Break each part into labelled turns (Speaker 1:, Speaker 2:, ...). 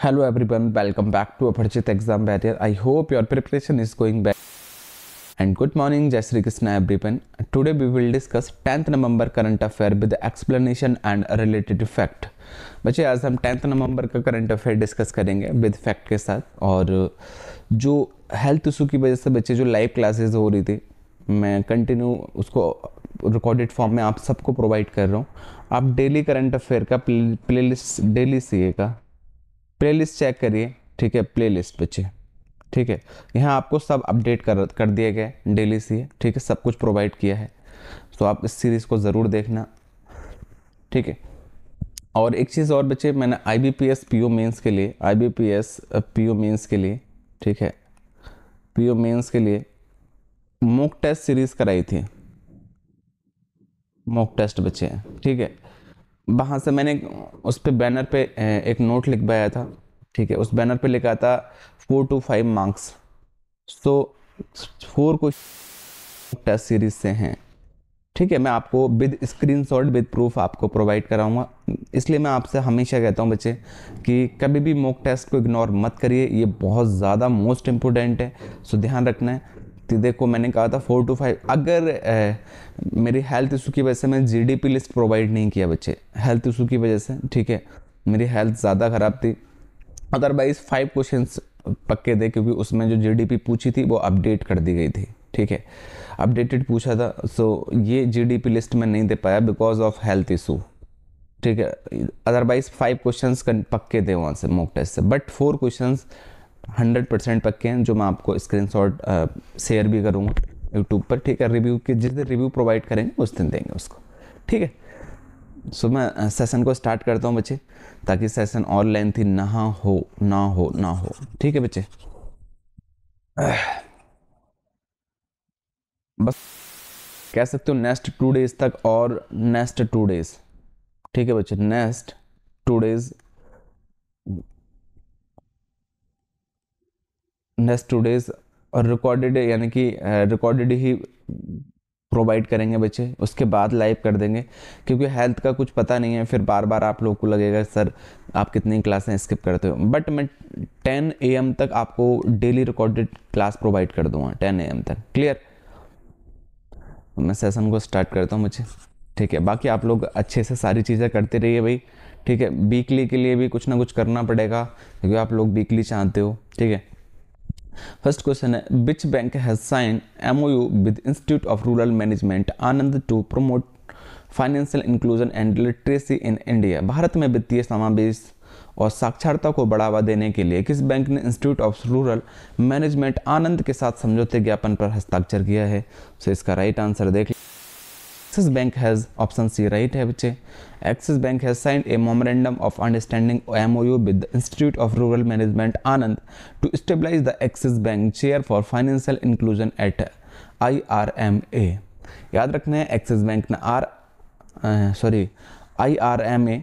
Speaker 1: Hello everyone welcome back to अपरिचित exam barrier I hope your preparation is going back and good morning जय Shri Krishna everyone today we will discuss tenth November current affair with explanation and related effect बच्चे आज हम tenth November का current affair discuss करेंगे with fact के साथ और जो हेल्थ इशू की वजह से बच्चे जो लाइव क्लासेज हो रही थी मैं कंटिन्यू उसको रिकॉर्डेड फॉर्म में आप सबको प्रोवाइड कर रहा हूँ आप डेली करंट अफेयर का प्ले प्लेलिस्ट डेली सीएगा प्लेलिस्ट चेक करिए ठीक है प्लेलिस्ट पे बच्चे ठीक है यहाँ आपको सब अपडेट कर कर दिए गए डेली सी ठीक है सब कुछ प्रोवाइड किया है तो आप इस सीरीज़ को ज़रूर देखना ठीक है और एक चीज़ और बच्चे मैंने I B P S P O mains के लिए I B P S P O mains के लिए ठीक है पी ओ मेन्स के लिए मोक टेस्ट सीरीज़ कराई थी मोक टेस्ट बच्चे ठीक है वहाँ से मैंने उस पर बैनर पे एक नोट लिखवाया था ठीक है उस बैनर पे लिखा था four two five marks so four कुछ टेस्ट सीरीज से हैं ठीक है मैं आपको with screen shot with proof आपको प्रोवाइड कराऊंगा इसलिए मैं आपसे हमेशा कहता हूँ बच्चे कि कभी भी मॉक टेस्ट को इग्नोर मत करिए ये बहुत ज़्यादा मोस्ट इम्पोर्टेंट है सो ध्यान रखना है सकती देखो मैंने कहा था फोर टू फाइव अगर ए, मेरी हेल्थ इशू की वजह से मैंने जी लिस्ट प्रोवाइड नहीं किया बच्चे हेल्थ इशू की वजह से ठीक है मेरी हेल्थ ज़्यादा ख़राब थी अदरवाइज़ फाइव क्वेश्चन पक्के थे क्योंकि उसमें जो जी पूछी थी वो अपडेट कर दी गई थी ठीक है अपडेटेड पूछा था सो so, ये जी लिस्ट में नहीं दे पाया बिकॉज ऑफ हेल्थ इशू ठीक है अदरवाइज फाइव क्वेश्चन पक्के थे वहाँ से मॉक टेस्ट से but four question hundred percent पक्के हैं जो मैं आपको स्क्रीन शॉट शेयर भी करूँगा यूट्यूब पर ठीक है रिव्यू के जिस दिन रिव्यू प्रोवाइड करेंगे उस दिन देंगे उसको ठीक है सो मैं सेशन को स्टार्ट करता हूँ बच्चे ताकि सेशन और लेंथी ना हो ना हो ना हो ठीक है बच्चे बस कह सकते हो नेक्स्ट टू डेज तक और नेक्स्ट टू डेज ठीक है बच्चे next two days next two days और रिकॉर्डेड यानी कि रिकॉर्डेड ही प्रोवाइड करेंगे बच्चे उसके बाद लाइव कर देंगे क्योंकि हेल्थ का कुछ पता नहीं है फिर बार बार आप लोग को लगेगा सर आप कितनी क्लासें स्किप करते हो बट मैं टेन ए एम तक आपको डेली रिकॉर्डेड क्लास प्रोवाइड कर दूँगा टेन ए एम तक क्लियर मैं सेशन को स्टार्ट करता हूँ मुझे ठीक है बाकी आप लोग अच्छे से सारी चीज़ें करते रहिए भाई ठीक है वीकली के लिए भी कुछ ना कुछ करना पड़ेगा क्योंकि आप लोग वीकली चाहते हो ठीक है फर्स्ट क्वेश्चन है which bank has signed MOU with Institute of Rural Management Anand to promote financial inclusion and literacy in India Bharat में वित्तीय समावेश और साक्षरता को बढ़ावा देने के लिए किस बैंक ने Institute of Rural Management Anand के साथ समझौते ज्ञापन पर हस्ताक्षर किया है सो इसका राइट आंसर देख Axis Bank has option C right है बच्चे Axis Bank has signed a memorandum of understanding M O U with Institute of Rural Management Anand to stabilize the Axis Bank chair for financial inclusion at I R M A याद रखना है Axis Bank ने R sorry I R M A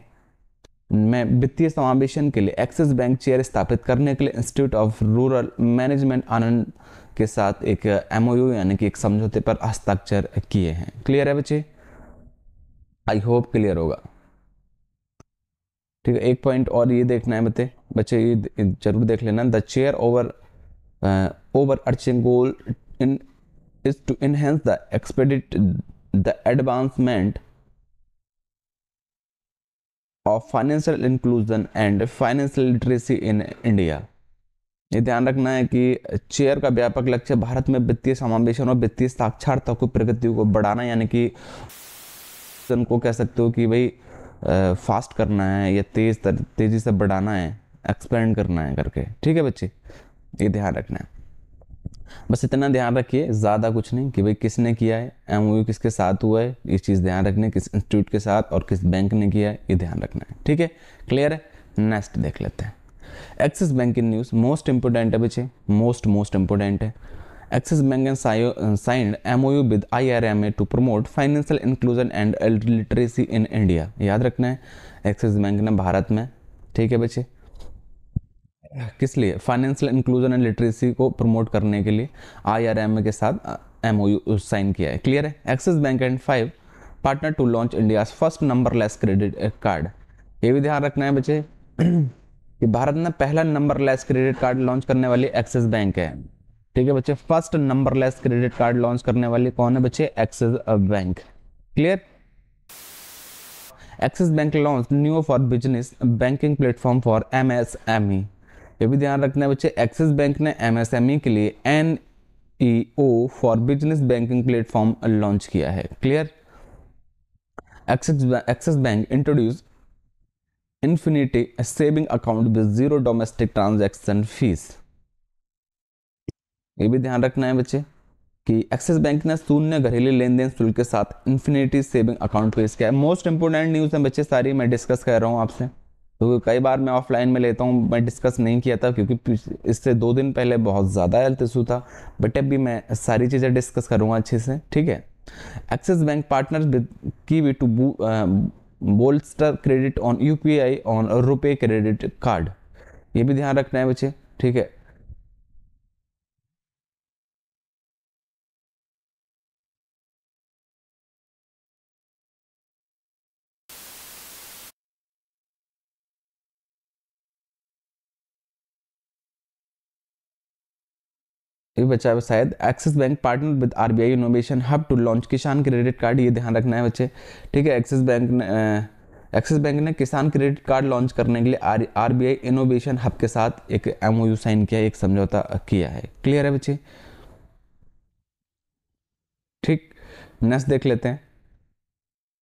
Speaker 1: में वित्तीय समावेशन के लिए axis Bank chair स्थापित करने के लिए Institute of Rural Management Anand के साथ एक एमओयू यानी कि एक समझौते पर हस्ताक्षर किए हैं क्लियर है बच्चे आई होप क्लियर होगा ठीक है एक पॉइंट और ये देखना है बच्चे बच्चे ये जरूर देख लेना the chair over overarching goal in is to enhance the expedite the advancement of financial inclusion and financial literacy in India ये ध्यान रखना है कि चेयर का व्यापक लक्ष्य भारत में वित्तीय समावेशन और वित्तीय साक्षरता को प्रगति को बढ़ाना यानी कि को कह सकते हो कि भाई फास्ट करना है या तेज तर, तेज़ी से बढ़ाना है एक्सपेंड करना है करके ठीक है बच्चे ये ध्यान रखना है बस इतना ध्यान रखिए ज़्यादा कुछ नहीं कि भाई किसने किया है एम किसके साथ हुआ है ये चीज़ ध्यान रखना किस इंस्टीट्यूट के साथ और किस बैंक ने किया है ये ध्यान रखना है ठीक है क्लियर है नेक्स्ट देख लेते हैं एक्सिस बैंक की न्यूज़ मोस्ट इंपोर्टेंट है बच्चे मोस्ट मोस्ट इंपोर्टेंट है Axis Bank and signed M O U with I R M A to promote financial inclusion and literacy in India याद रखना है एक्सिस बैंक ने भारत में ठीक है बच्चे किस लिए फाइनेंशियल इंक्लूजन एंड लिटरेसी को प्रमोट करने के लिए आई आर एम ए के साथ एम ओ यू साइन किया है क्लियर है Axis Bank and five partner to launch India first numberless credit card ये भी ध्यान रखना है बच्चे कि भारत में पहला नंबरलेस क्रेडिट कार्ड लॉन्च करने वाली एक्सिस बैंक है ठीक है बच्चे first numberless credit card launch करने वाली कौन है बच्चे Axis Bank clear Axis Bank launch new for business banking platform for MSME ये भी ध्यान रखना है बच्चे एक्सिस बैंक ने एमएसएमई e के लिए N E O for business banking platform launch किया है clear Axis Axis Bank introduce Infinity a saving account with zero domestic transaction fees. ये भी ध्यान रखना है बच्चे कि एक्सिस बैंक ने शून्य घरेलू लेन देन शुल्क के साथ इन्फिनिटी सेविंग अकाउंट पेश किया है मोस्ट इंपोर्टेंट न्यूज़ है बच्चे सारी मैं डिस्कस कर रहा हूँ आपसे तो कई बार मैं ऑफलाइन में लेता हूँ मैं डिस्कस नहीं किया था क्योंकि इससे दो दिन पहले बहुत ज़्यादा हेल्थ इशू था बट अब भी मैं सारी चीज़ें डिस्कस करूँगा अच्छे से ठीक है Axis Bank partner Kiwi to bolster credit on UPI on RuPay credit card ये भी ध्यान रखना है बच्चे ठीक है भी बच्चा है शायद Axis Bank partner with RBI innovation hub to launch Kisan credit card ये ध्यान रखना है बच्चे ठीक है एक्सिस बैंक ने एक्सिस बैंक ने किसान क्रेडिट कार्ड लॉन्च करने के लिए आर आरबीआई इनोवेशन हब के साथ एक एमओयू साइन किया एक समझौता किया है क्लियर है बच्चे ठीक नेक्स्ट देख लेते हैं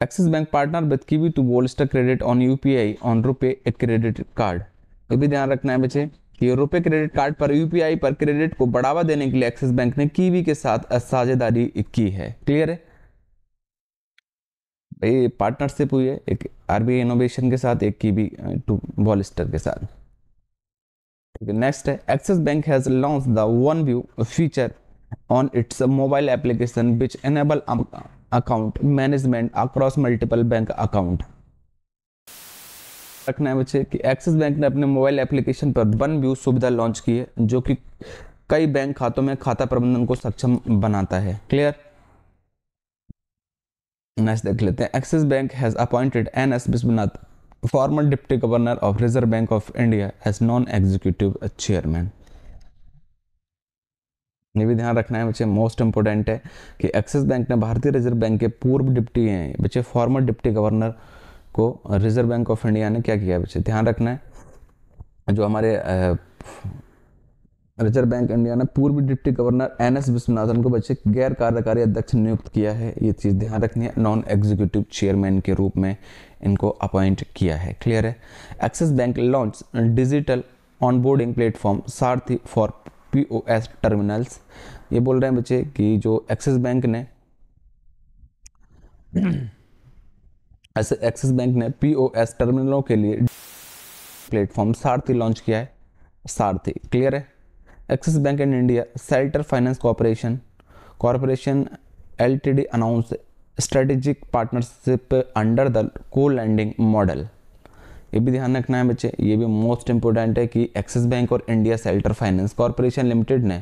Speaker 1: Axis Bank partner with Kiwi to bolster credit on UPI on RuPay a credit card ये भी ध्यान रखना है बच्चे कि रुपए क्रेडिट कार्ड पर यूपीआई पर क्रेडिट को बढ़ावा देने के लिए एक्सिस बैंक ने कीवी के साथ साझेदारी की है क्लियर है भाई पार्टनरशिप हुई है एक आरबीआई इनोवेशन के साथ एक कीवी टू बॉलिस्टर के साथ नेक्स्ट है Axis Bank has launch the one view feature on its mobile application which enable account management across multiple bank account रखना है बच्चे कि एक्सिस बैंक ने अपने मोबाइल एप्लीकेशन पर वन व्यू सुविधा लॉन्च की है जो कि कई बैंक खातों में खाता प्रबंधन को सक्षम बनाता है क्लियर नेक्स्ट देख लेते हैं Axis Bank has appointed N S Vishwanath former deputy governor of Reserve Bank of India as non executive chairman ये भी ध्यान रखना है बच्चे मोस्ट इंपोर्टेंट है कि एक्सिस बैंक ने भारतीय रिजर्व बैंक के पूर्व डिप्टी हैं बच्चे फॉर्मर डिप्टी गवर्नर को रिजर्व बैंक ऑफ इंडिया ने क्या किया बच्चे ध्यान रखना है जो हमारे रिजर्व बैंक इंडिया ने पूर्व deputy governor N S Vishwanathan को बच्चे गैर कार्यकारी अध्यक्ष नियुक्त किया है ये चीज़ ध्यान रखनी है नॉन एग्जीक्यूटिव चेयरमैन के रूप में इनको अपॉइंट किया है क्लियर है Axis Bank launch digital onboarding platform Sarathi for P O S terminals ये बोल रहे हैं बच्चे कि जो एक्सिस बैंक ने ऐसे एक्सिस बैंक ने पीओएस टर्मिनलों के लिए प्लेटफॉर्म सारथी लॉन्च किया है सारथी क्लियर है Axis Bank in India shelter finance corporation corporation LTD announce strategic partnership under the co lending model ये भी ध्यान रखना है बच्चे ये भी मोस्ट इंपॉर्टेंट है कि एक्सिस बैंक और India shelter finance corporation limited ने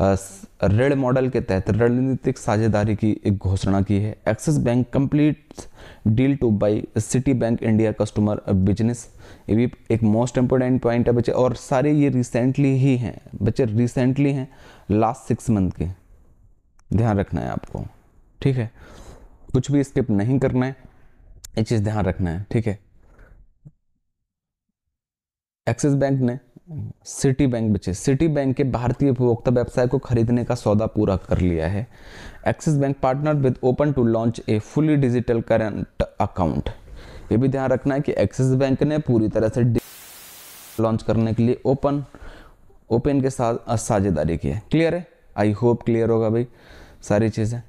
Speaker 1: ऋण मॉडल के तहत रणनीतिक साझेदारी की एक घोषणा की है Axis Bank complete deal to buy Citibank India customer business ये भी एक मोस्ट इंपॉर्टेंट पॉइंट है बच्चे और सारे ये रिसेंटली ही हैं बच्चे रिसेंटली हैं लास्ट सिक्स मंथ के ध्यान रखना है आपको ठीक है कुछ भी स्किप नहीं करना है ये चीज़ ध्यान रखना है ठीक है एक्सिस बैंक ने सिटी बैंक बचे सिटी बैंक के भारतीय उपभोक्ता व्यवसाय को खरीदने का सौदा पूरा कर लिया है Axis Bank partner with open to launch a fully digital current account ये भी ध्यान रखना है कि एक्सिस बैंक ने पूरी तरह से लॉन्च करने के लिए ओपन ओपन के साथ साझेदारी की है क्लियर है आई होप क्लियर होगा भाई सारी चीज़ें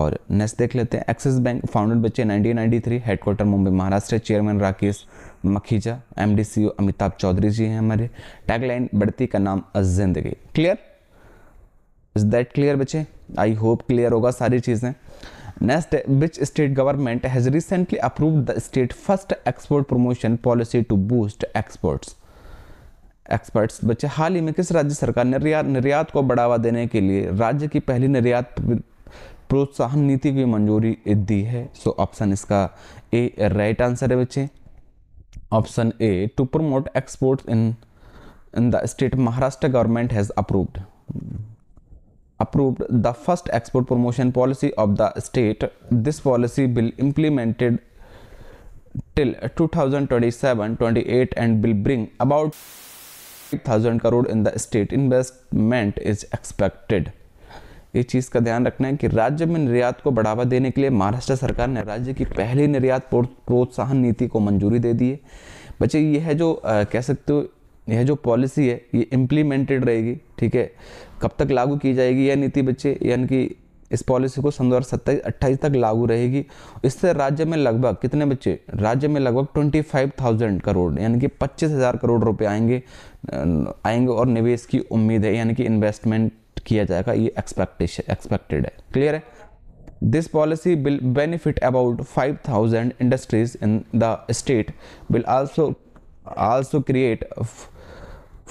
Speaker 1: और नेक्स्ट देख लेते हैं एक्सिस बैंक फाउंडेड बच्चे 1993 headquarter Mumbai Maharashtra chairman Rakesh Makhija M D CEO Amitabh Chaudhry ji हैं हमारे टैगलाइन बढ़ती का नाम जिंदगी क्लियर इज दैट क्लियर बच्चे आई होप क्लियर होगा सारी चीज़ें next which state government has recently approve the state first export promotion policy to boost exports experts बच्चे हाल ही में किस राज्य सरकार ने निर्यात निर्यात को बढ़ावा देने के लिए राज्य की पहली निर्यात प्रोत्साहन नीति की मंजूरी दी है सो ऑप्शन इसका ए राइट आंसर है बच्चे Option A to promote exports in, in the state Maharashtra government has approved approved the first export promotion policy of the state. This policy will implemented till 2027-28 and will bring about 1000 crore in the state investment is expected इस चीज़ का ध्यान रखना है कि राज्य में निर्यात को बढ़ावा देने के लिए महाराष्ट्र सरकार ने राज्य की पहली निर्यात प्रोत्साहन नीति को मंजूरी दे दी है बच्चे यह जो आ, कह सकते हो यह जो पॉलिसी है ये इम्प्लीमेंटेड रहेगी ठीक है कब तक लागू की जाएगी यह नीति बच्चे यानी कि इस पॉलिसी को सन दो हज़ार तक लागू रहेगी इससे राज्य में लगभग कितने बच्चे राज्य में लगभग ट्वेंटी फाइव थाउजेंड करोड़ यानी कि पच्चीस हज़ार करोड़ रुपए आएंगे आएंगे और निवेश की उम्मीद है यानी कि इन्वेस्टमेंट किया जाएगा ये एक्सपेक्टेशन एक्सपेक्टेड है क्लियर है this policy will benefit about 5000 industries in the state will also also create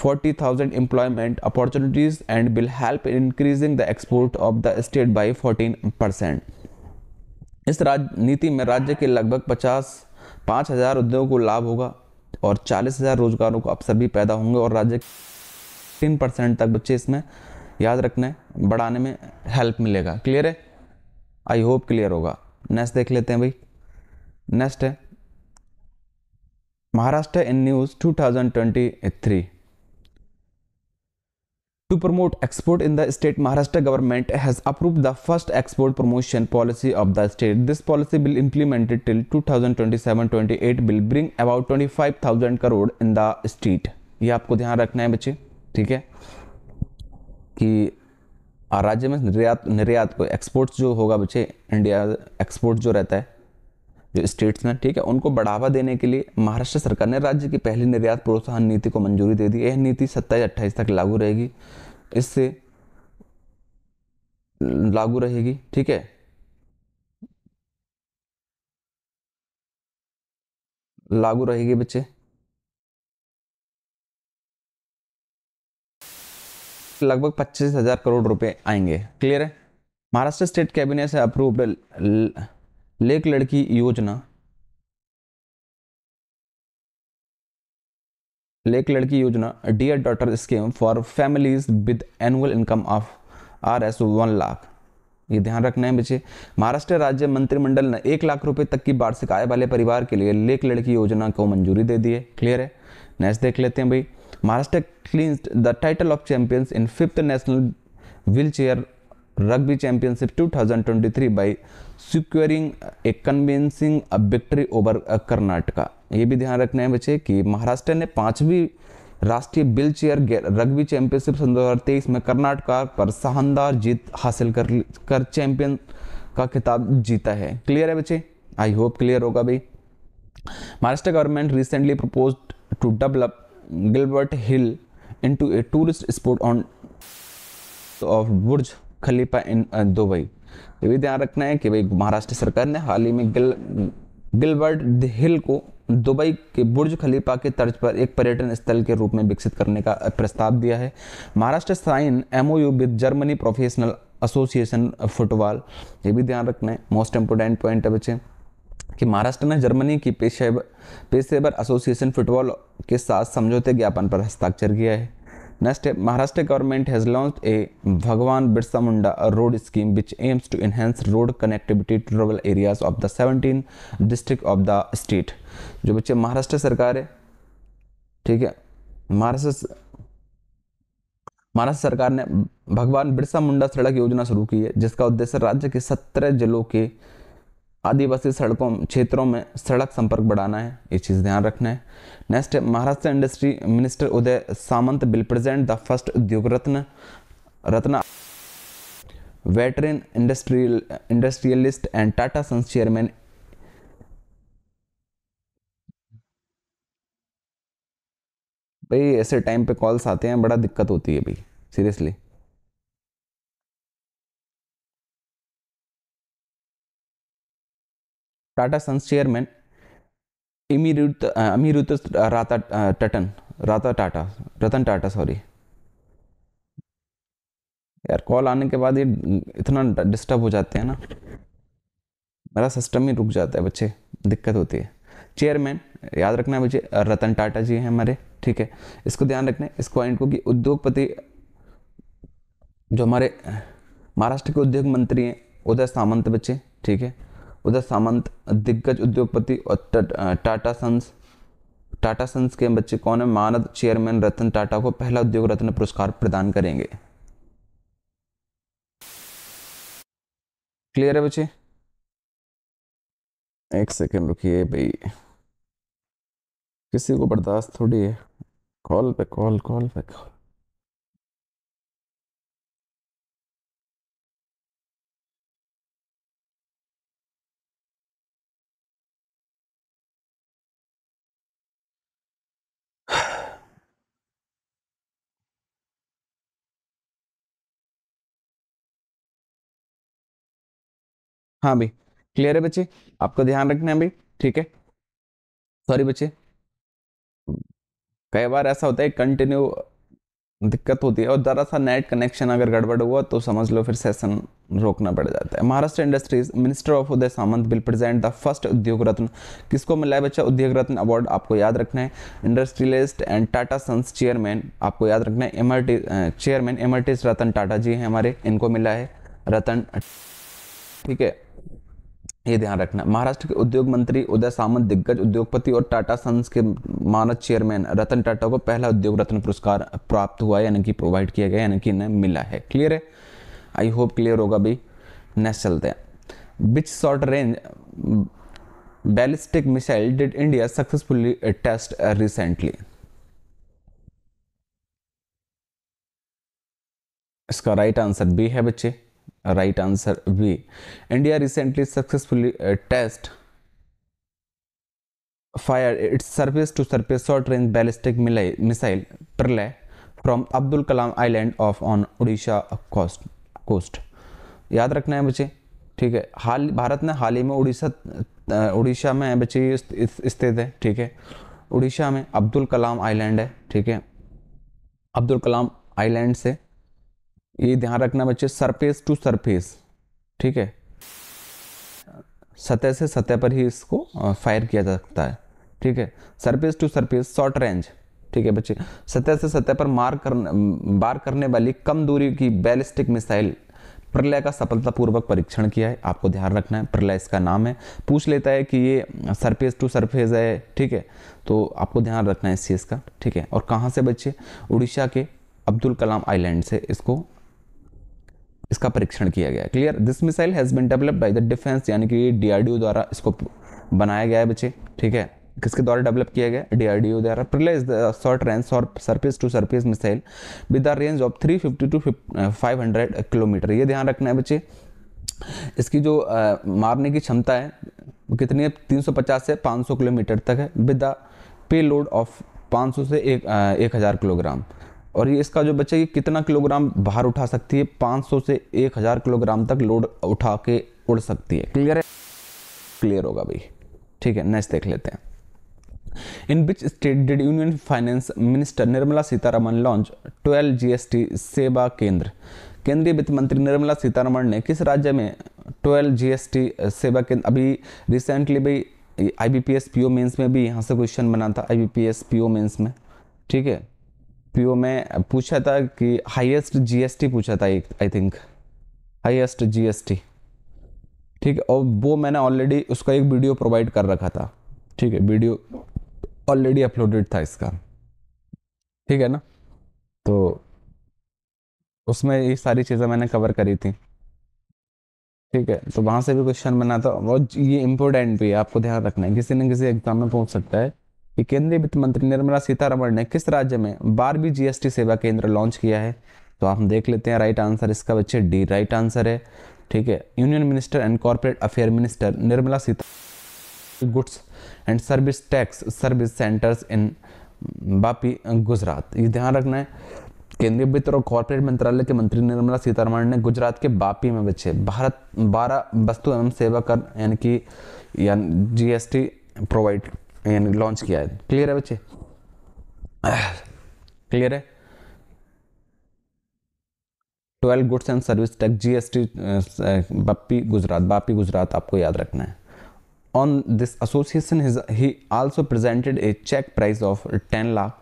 Speaker 1: 40,000 employment opportunities and will help increasing the export of the state state by percent इस राज नीति में राज्य के लगभग 50 पाँच हज़ार उद्योगों को लाभ होगा और चालीस हज़ार रोजगारों को अवसर भी पैदा होंगे और राज्य तीन परसेंट तक बच्चे इसमें याद रखना है बढ़ाने में हेल्प मिलेगा क्लियर है आई होप क्लियर होगा नेक्स्ट देख लेते हैं भाई नेक्स्ट है Maharashtra in news 2023 To promote export in the state, Maharashtra government has approved the first export promotion policy of the state. This policy will implemented till 2027-28 will bring about 25,000 crore in the state. ये आपको ध्यान रखना है बच्चे ठीक है कि राज्य में निर्यात निर्यात को एक्सपोर्ट्स जो होगा बच्चे इंडिया एक्सपोर्ट जो रहता है जो स्टेट्स में ठीक है उनको बढ़ावा देने के लिए महाराष्ट्र सरकार ने राज्य की पहली निर्यात प्रोत्साहन नीति को मंजूरी दे दी यह नीति सत्ताईस अट्ठाईस तक लागू रहेगी इससे लागू रहेगी ठीक है लागू रहेगी बच्चे लगभग पच्चीस हज़ार करोड़ रुपए आएंगे क्लियर है महाराष्ट्र स्टेट कैबिनेट से approved Lek Ladki Yojana Lek Ladki Yojana dear daughter scheme for families with annual income of R S one lakh ये ध्यान रखना है बच्चे महाराष्ट्र राज्य मंत्रिमंडल ने एक लाख रुपए तक की वार्षिक आय वाले परिवार के लिए लेक लड़की योजना को मंजूरी दे दी है क्लियर है नेक्स्ट देख लेते हैं भाई Maharashtra clinched the title of champions in national National Wheelchair Rugby Championship 2023 by securing a convincing victory over uh, Karnataka. ये भी ध्यान रखना है बच्चे कि महाराष्ट्र ने पांचवी राष्ट्रीय बिल चेयर रग्बी चैंपियनशिप सन दो में कर्नाटका पर शानदार जीत हासिल कर कर चैंपियन का खिताब जीता है क्लियर है बच्चे आई होप क्लियर होगा भाई Maharashtra government recently propose to develop Gilbert Hill into a tourist spot on of Burj Khalifa in Dubai ये भी ध्यान रखना है कि भाई महाराष्ट्र सरकार ने हाल ही में गिल गिलबर्ट हिल को दुबई के बुर्ज खलीफा के तर्ज पर एक पर्यटन स्थल के रूप में विकसित करने का प्रस्ताव दिया है Maharashtra sign M with Germany professional association football ये भी ध्यान रखना है मोस्ट इंपोर्टेंट पॉइंट है बच्चे कि महाराष्ट्र ने जर्मनी की पेशेवर पेशेवर एसोसिएशन फुटबॉल के साथ समझौते ज्ञापन पर हस्ताक्षर किया है नेक्स्ट है Maharashtra government has launch a Bhagwan Birsa Munda road scheme which aims to enhance road connectivity to rural areas of the seventeen district of the state जो बच्चे महाराष्ट्र सरकार है ठीक है महाराष्ट्र महाराष्ट्र सरकार ने भगवान बिरसा मुंडा सड़क योजना शुरू की है जिसका उद्देश्य राज्य के सत्रह जिलों के आदिवासी सड़कों क्षेत्रों में सड़क संपर्क बढ़ाना है ये चीज़ ध्यान रखना है next Maharashtra industry minister Uday Samant will present the first Udyog Ratna Ratna veteran industrial industrialist and Tata Sons chairman भाई ऐसे टाइम पे कॉल्स आते हैं बड़ा दिक्कत होती है भाई seriously Tata Sons chairman emeritus emeritus राता टटन राता टाटा रतन टाटा सॉरी यार कॉल आने के बाद ये इतना डिस्टर्ब हो जाते हैं ना मेरा सिस्टम ही रुक जाता है बच्चे दिक्कत होती है चेयरमैन याद रखना बच्चे रतन टाटा जी हैं हमारे ठीक है इसको ध्यान रखना है इस पॉइंट को कि उद्योगपति जो हमारे महाराष्ट्र के उद्योग मंत्री हैं उदय सामंत बच्चे ठीक है उधर सामंत दिग्गज उद्योगपति और टाटा सन्स टाटा सन्स के बच्चे कौन है मानद चेयरमैन रतन टाटा को पहला उद्योग रत्न पुरस्कार प्रदान करेंगे क्लियर है बच्चे एक सेकेंड रुकिए भाई किसी को बर्दाश्त थोड़ी है कॉल पे कॉल कॉल पे कॉल हाँ भाई क्लियर है बच्चे आपको ध्यान रखना है भाई ठीक है सॉरी बच्चे कई बार ऐसा होता है कंटिन्यू दिक्कत होती है और ज़रा सा नेट कनेक्शन अगर गड़बड़ हुआ तो समझ लो फिर सेशन रोकना पड़ जाता है Maharashtra industries minister of Uday Samant will present the first Udyog Ratna किसको मिला है बच्चा उद्योग रत्न अवार्ड आपको याद रखना है industrialist and Tata Sons chairman आपको याद रखना है emeritus chairman emeritus Ratan Tata ji हैं हमारे इनको मिला है रतन ठीक है ये ध्यान रखना महाराष्ट्र के उद्योग मंत्री उदय सामंत दिग्गज उद्योगपति और टाटा सन्स के मानद चेयरमैन रतन टाटा को पहला उद्योग रत्न पुरस्कार प्राप्त हुआ यानी कि प्रोवाइड किया गया यानी कि इन्हें मिला है क्लियर है आई होप क्लियर होगा भी नेक्स्ट चलते हैं which short range ballistic missile did India successfully test recently इसका राइट आंसर बी है बच्चे right answer B India recently successfully test fire its service to service short range ballistic missile Pralay from Abdul Kalam island of on Orissa coast coast याद रखना है बच्चे ठीक है हाल भारत ने हाल ही में उड़ीसा उड़ीसा में बच्चे स्थित है ठीक है उड़ीसा में अब्दुल कलाम आइलैंड है ठीक है अब्दुल कलाम आइलैंड से ये ध्यान रखना बच्चे सरफेस टू सरफेस ठीक है सतह से सतह पर ही इसको फायर किया जा सकता है ठीक है surface to surface short range ठीक है बच्चे सतह से सतह पर मार कर बार करने वाली कम दूरी की बैलिस्टिक मिसाइल प्रलय का सफलतापूर्वक परीक्षण किया है आपको ध्यान रखना है प्रलय इसका नाम है पूछ लेता है कि ये सरफेस टू सरफेस है ठीक है तो आपको ध्यान रखना है इस चीज़ का ठीक है और कहाँ से बच्चे उड़ीसा के अब्दुल कलाम आइलैंड से इसको इसका परीक्षण किया गया clear this missile has been developed by the defence यानी कि डीआरडीओ द्वारा इसको बनाया गया है बच्चे ठीक है किसके द्वारा डेवलप किया गया डीआरडीओ द्वारा Pralay is the short range surface to surface missile with the range of 350 to hundred kilometre ये ध्यान रखना है बच्चे इसकी जो आ, मारने की क्षमता है वो कितनी है पचास से सौ किलोमीटर तक है with the payload of सौ से एक, आ, एक हज़ार किलोग्राम और ये इसका जो बच्चा ये कितना किलोग्राम बाहर उठा सकती है 500 से 1000 किलोग्राम तक लोड उठा के उड़ सकती है क्लियर है क्लियर होगा भाई ठीक है नेक्स्ट देख लेते हैं in which state did union finance minister Nirmala Sitharaman launch 12 GST सेवा केंद्र केंद्रीय वित्त मंत्री निर्मला सीतारमण ने किस राज्य में 12 जीएसटी सेवा केंद्र अभी रिसेंटली भाई I B P S P O mains में भी यहाँ से क्वेश्चन बना था I B P S P O mains में ठीक है पीओ में पूछा था कि हाईएस्ट जीएसटी पूछा था एक आई थिंक हाईएस्ट जीएसटी ठीक है और वो मैंने ऑलरेडी उसका एक वीडियो प्रोवाइड कर रखा था ठीक है वीडियो ऑलरेडी अपलोडेड था इसका ठीक है ना तो उसमें ये सारी चीज़ें मैंने कवर करी थी ठीक है तो वहाँ से भी क्वेश्चन बना था और ये इम्पोर्टेंट भी है आपको ध्यान रखना है किसी न किसी एग्ज़ाम में पहुँच सकता है कि केंद्रीय वित्त मंत्री निर्मला सीतारमण ने किस राज्य में बारहवीं जीएसटी सेवा केंद्र लॉन्च किया है तो हम देख लेते हैं राइट आंसर इसका बच्चे डी राइट आंसर है ठीक है union minister and corporate affair minister Nirmala Sita goods and service tax service centres in Vapi Gujarat ये ध्यान रखना है केंद्रीय वित्त और कॉरपोरेट मंत्रालय के मंत्री निर्मला सीतारमण ने गुजरात के बापी में बचे भारत बारह वस्तु एवं सेवा कर यानी कि या जीएसटी प्रोवाइड यानी लॉन्च किया है क्लियर है बच्चे क्लियर है twelve goods and service tax GST Vapi Gujarat Vapi Gujarat आपको याद रखना है on this association he also presented a cheque price of ten lakh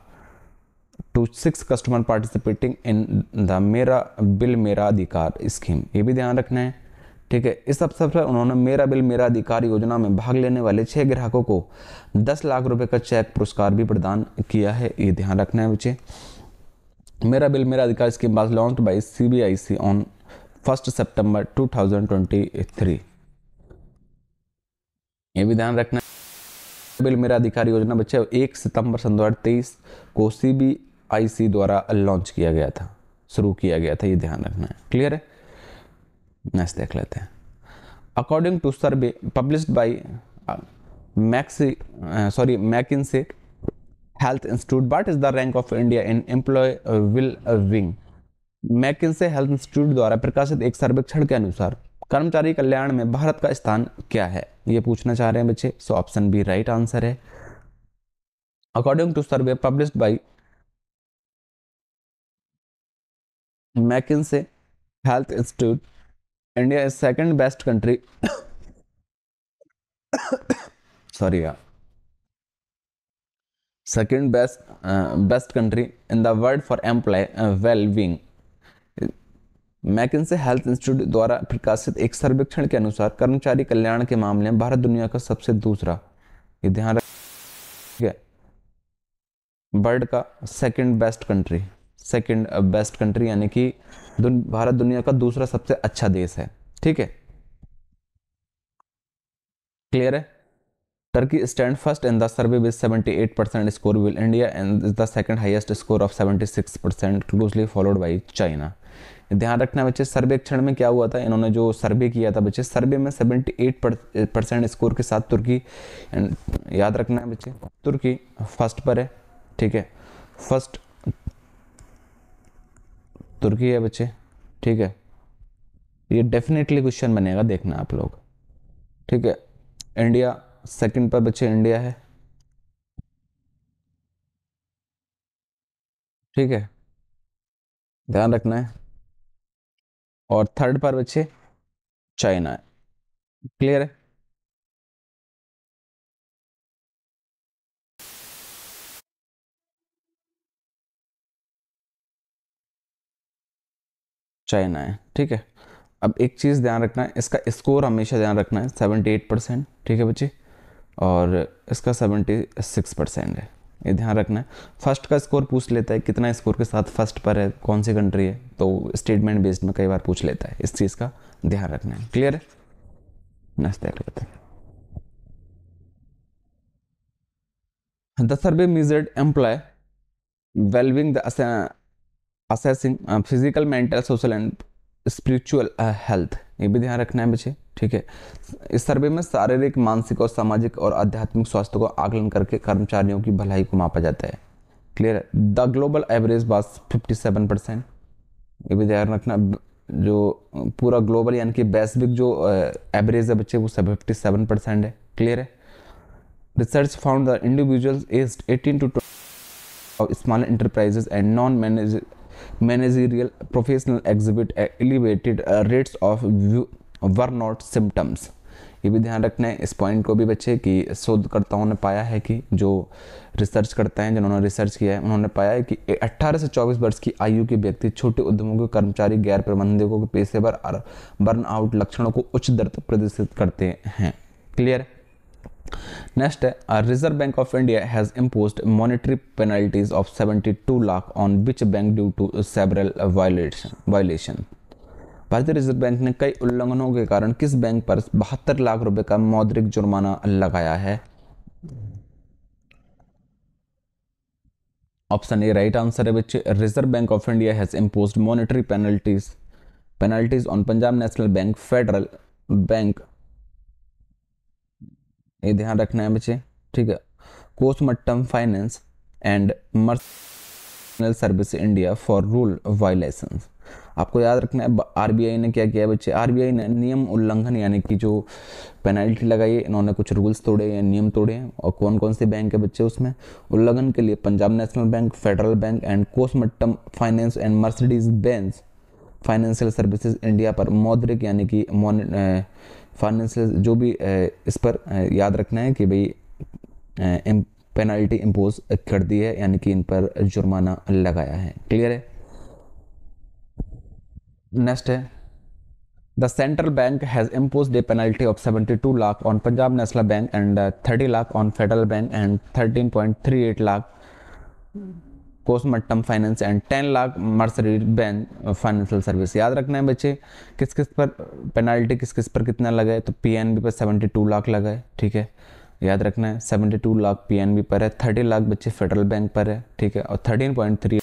Speaker 1: to six customer participating in the Mera Bill Mera Adhikar scheme ये भी ध्यान रखना है ठीक है इस अवसर पर उन्होंने मेरा बिल मेरा अधिकार योजना में भाग लेने वाले छह ग्राहकों को दस लाख रुपए का चेक पुरस्कार भी प्रदान किया है ये ध्यान रखना है बच्चे मेरा Bill Mera Adhikar scheme was launch by C B I C on first September two thousand twenty three ये भी ध्यान रखना बिल मेरा अधिकार योजना बच्चे एक सितंबर सन दो को सी बी आई सी द्वारा लॉन्च किया गया था शुरू किया गया था ये ध्यान रखना है क्लियर है नेक्स्ट देख लेते हैं according to survey publish by Max sorry McKinsey health institute what is the rank of india in employee uh, will uh, wing से हेल्थ इंस्टीट्यूट द्वारा प्रकाशित एक सर्वेक्षण के अनुसार कर्मचारी कल्याण में भारत का स्थान क्या है ये पूछना चाह रहे हैं बच्चे so option B right answer है according to survey publish published by से health institute India is second best country sorry यार Second best best country in the world for employ well uh, well health institute द्वारा प्रकाशित एक सर्वेक्षण के अनुसार कर्मचारी कल्याण के मामले में भारत दुनिया का सबसे दूसरा ये ध्यान रख वर्ल्ड का second best country second best country यानी कि भारत दुनिया का दूसरा सबसे अच्छा देश है ठीक है क्लियर है Turkey stand first in the survey with 78% score will India and is the second highest score of 76% closely followed by China ध्यान रखना बच्चे सर्वेक्षण में क्या हुआ था इन्होंने जो सर्वे किया था बच्चे सर्वे में 78 परसेंट स्कोर के साथ तुर्की याद रखना है बच्चे तुर्की फर्स्ट पर है ठीक है फर्स्ट तुर्की है बच्चे ठीक है ये डेफिनेटली क्वेश्चन बनेगा देखना आप लोग ठीक है इंडिया सेकंड पर बच्चे इंडिया है ठीक है ध्यान रखना है और थर्ड पर बच्चे चाइना है क्लियर है चाइना है ठीक है अब एक चीज़ ध्यान रखना है इसका स्कोर हमेशा ध्यान रखना है सेवेंटी एट परसेंट ठीक है बच्चे और इसका सेवेंटी सिक्स परसेंट है ये ध्यान रखना है फर्स्ट का स्कोर पूछ लेता है कितना स्कोर के साथ फर्स्ट पर है कौन सी कंट्री है तो स्टेटमेंट बेस्ड में कई बार पूछ लेता है इस चीज़ का ध्यान रखना है क्लियर है नेक्स्ट देख लेते हैं The survey assessing physical mental social and spiritual health ये भी ध्यान रखना है बच्चे ठीक है इस सर्वे में शारीरिक मानसिक और सामाजिक और आध्यात्मिक स्वास्थ्य को आकलन करके कर्मचारियों की भलाई को मापा जाता है क्लियर है the global average fifty 57 percent ये भी ध्यान रखना जो पूरा ग्लोबल यानी कि वैश्विक जो एवरेज है बच्चे वो सब फिफ्टी सेवन परसेंट है क्लियर है research found the individuals age eighteen to small enterprises and non manage managerial professional exhibit eh, elevated eh, rates of burnout symptoms ये भी ध्यान रखना है इस पॉइंट को भी बच्चे कि शोधकर्ताओं ने पाया है कि जो रिसर्च करते हैं जिन्होंने रिसर्च किया है उन्होंने पाया है कि 18 से 24 वर्ष की आयु के व्यक्ति छोटे उद्यमों के कर्मचारी गैर प्रबंधकों के पेशेवर और बर्नआउट लक्षणों को उच्च दर तक प्रदर्शित करते हैं क्लियर है नेक्स्ट है Reserve Bank of India has impose monetary penalties of 72 lakh on which bank due to several violation violation भारतीय रिजर्व बैंक ने कई उल्लंघनों के कारण किस बैंक पर बहत्तर लाख रुपए का मौद्रिक जुर्माना लगाया है ऑप्शन ए राइट आंसर है बच्चे Reserve Bank of India has impose monetary penalties penalties on Punjab National Bank Federal Bank ये ध्यान रखना है बच्चे ठीक है कोस्टमटम फाइनेंस एंड मर्सनल service India for rule violations आपको याद रखना है आरबीआई ने क्या किया है बच्चे आरबीआई ने नियम उल्लंघन यानी कि जो पेनल्टी लगाई है इन्होंने कुछ रूल्स तोड़े या नियम तोड़े हैं और कौन कौन से बैंक है बच्चे उसमें उल्लंघन के लिए Punjab National Bank Federal Bank and Kosamattam finance and Mercedes bank financial services India पर मौद्रिक यानी कि फाइनेंशियल जो भी इस पर याद रखना है कि भाई पेनल्टी इम्पोज कर दी है यानी कि इन पर जुर्माना लगाया है क्लियर है नेक्स्ट है the central bank has impose a penalty of 72 lakh on Punjab National Bank and 30 lakh on Federal Bank and 13.38 lakh Kosamattam finance and ten lakh Mercedes bank financial service याद रखना है बच्चे किस किस पर पेनाल्टी किस किस पर कितना लगा है तो पीएनबी पर सेवेंटी टू लाख लगा है ठीक है याद रखना है सेवेंटी टू लाख पीएनबी पर है थर्टी लाख बच्चे फेडरल बैंक पर है ठीक है और thirteen point three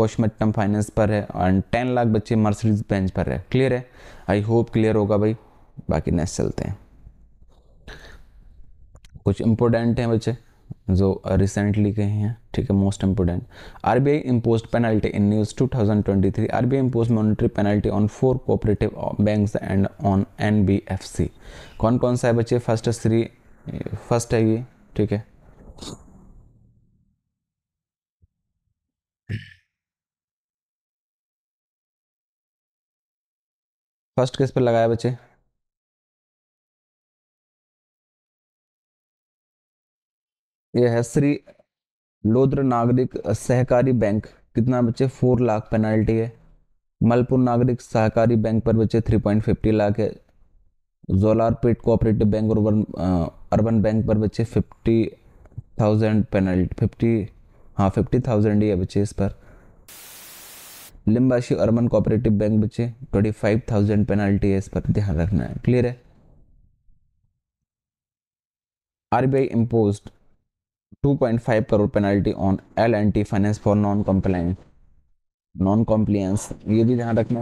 Speaker 1: Kosamattam finance पर है एंड टेन लाख बच्चे मर्सरीज बैंक पर है क्लियर है आई होप क्लियर होगा भाई बाकी नेक्स्ट चलते हैं कुछ इंपोर्टेंट हैं बच्चे जो रिसेंटली कहे हैं ठीक है most important R B I impose penalty in news two thousand twenty three R B I impose monetary penalty on four cooperative bank and on N B F C कौन कौन सा है बच्चे फर्स्ट श्री फर्स्ट है ये ठीक है first किस पर लगाया बच्चे ये है श्री लोद्र नागरिक सहकारी बैंक कितना बचे फोर लाख पेनाल्टी है मलपुर नागरिक सहकारी बैंक पर बचे थ्री पॉइंट फिफ्टी लाख है जोलारपेट कोऑपरेटिव बैंक और अर्बन बैंक पर बचे फिफ्टी थाउजेंड पेनाल्टी फिफ्टी हाँ फिफ्टी थाउजेंड ही है बचे इस पर लिम्बाशी अर्बन कोऑपरेटिव बैंक बचे ट्वेंटी फाइव थाउजेंड पेनाल्टी है इस पर ध्यान रखना है क्लियर है RBI impose 2.5 crore penalty on L and T finance for non compliant non compliance ये भी ध्यान रखना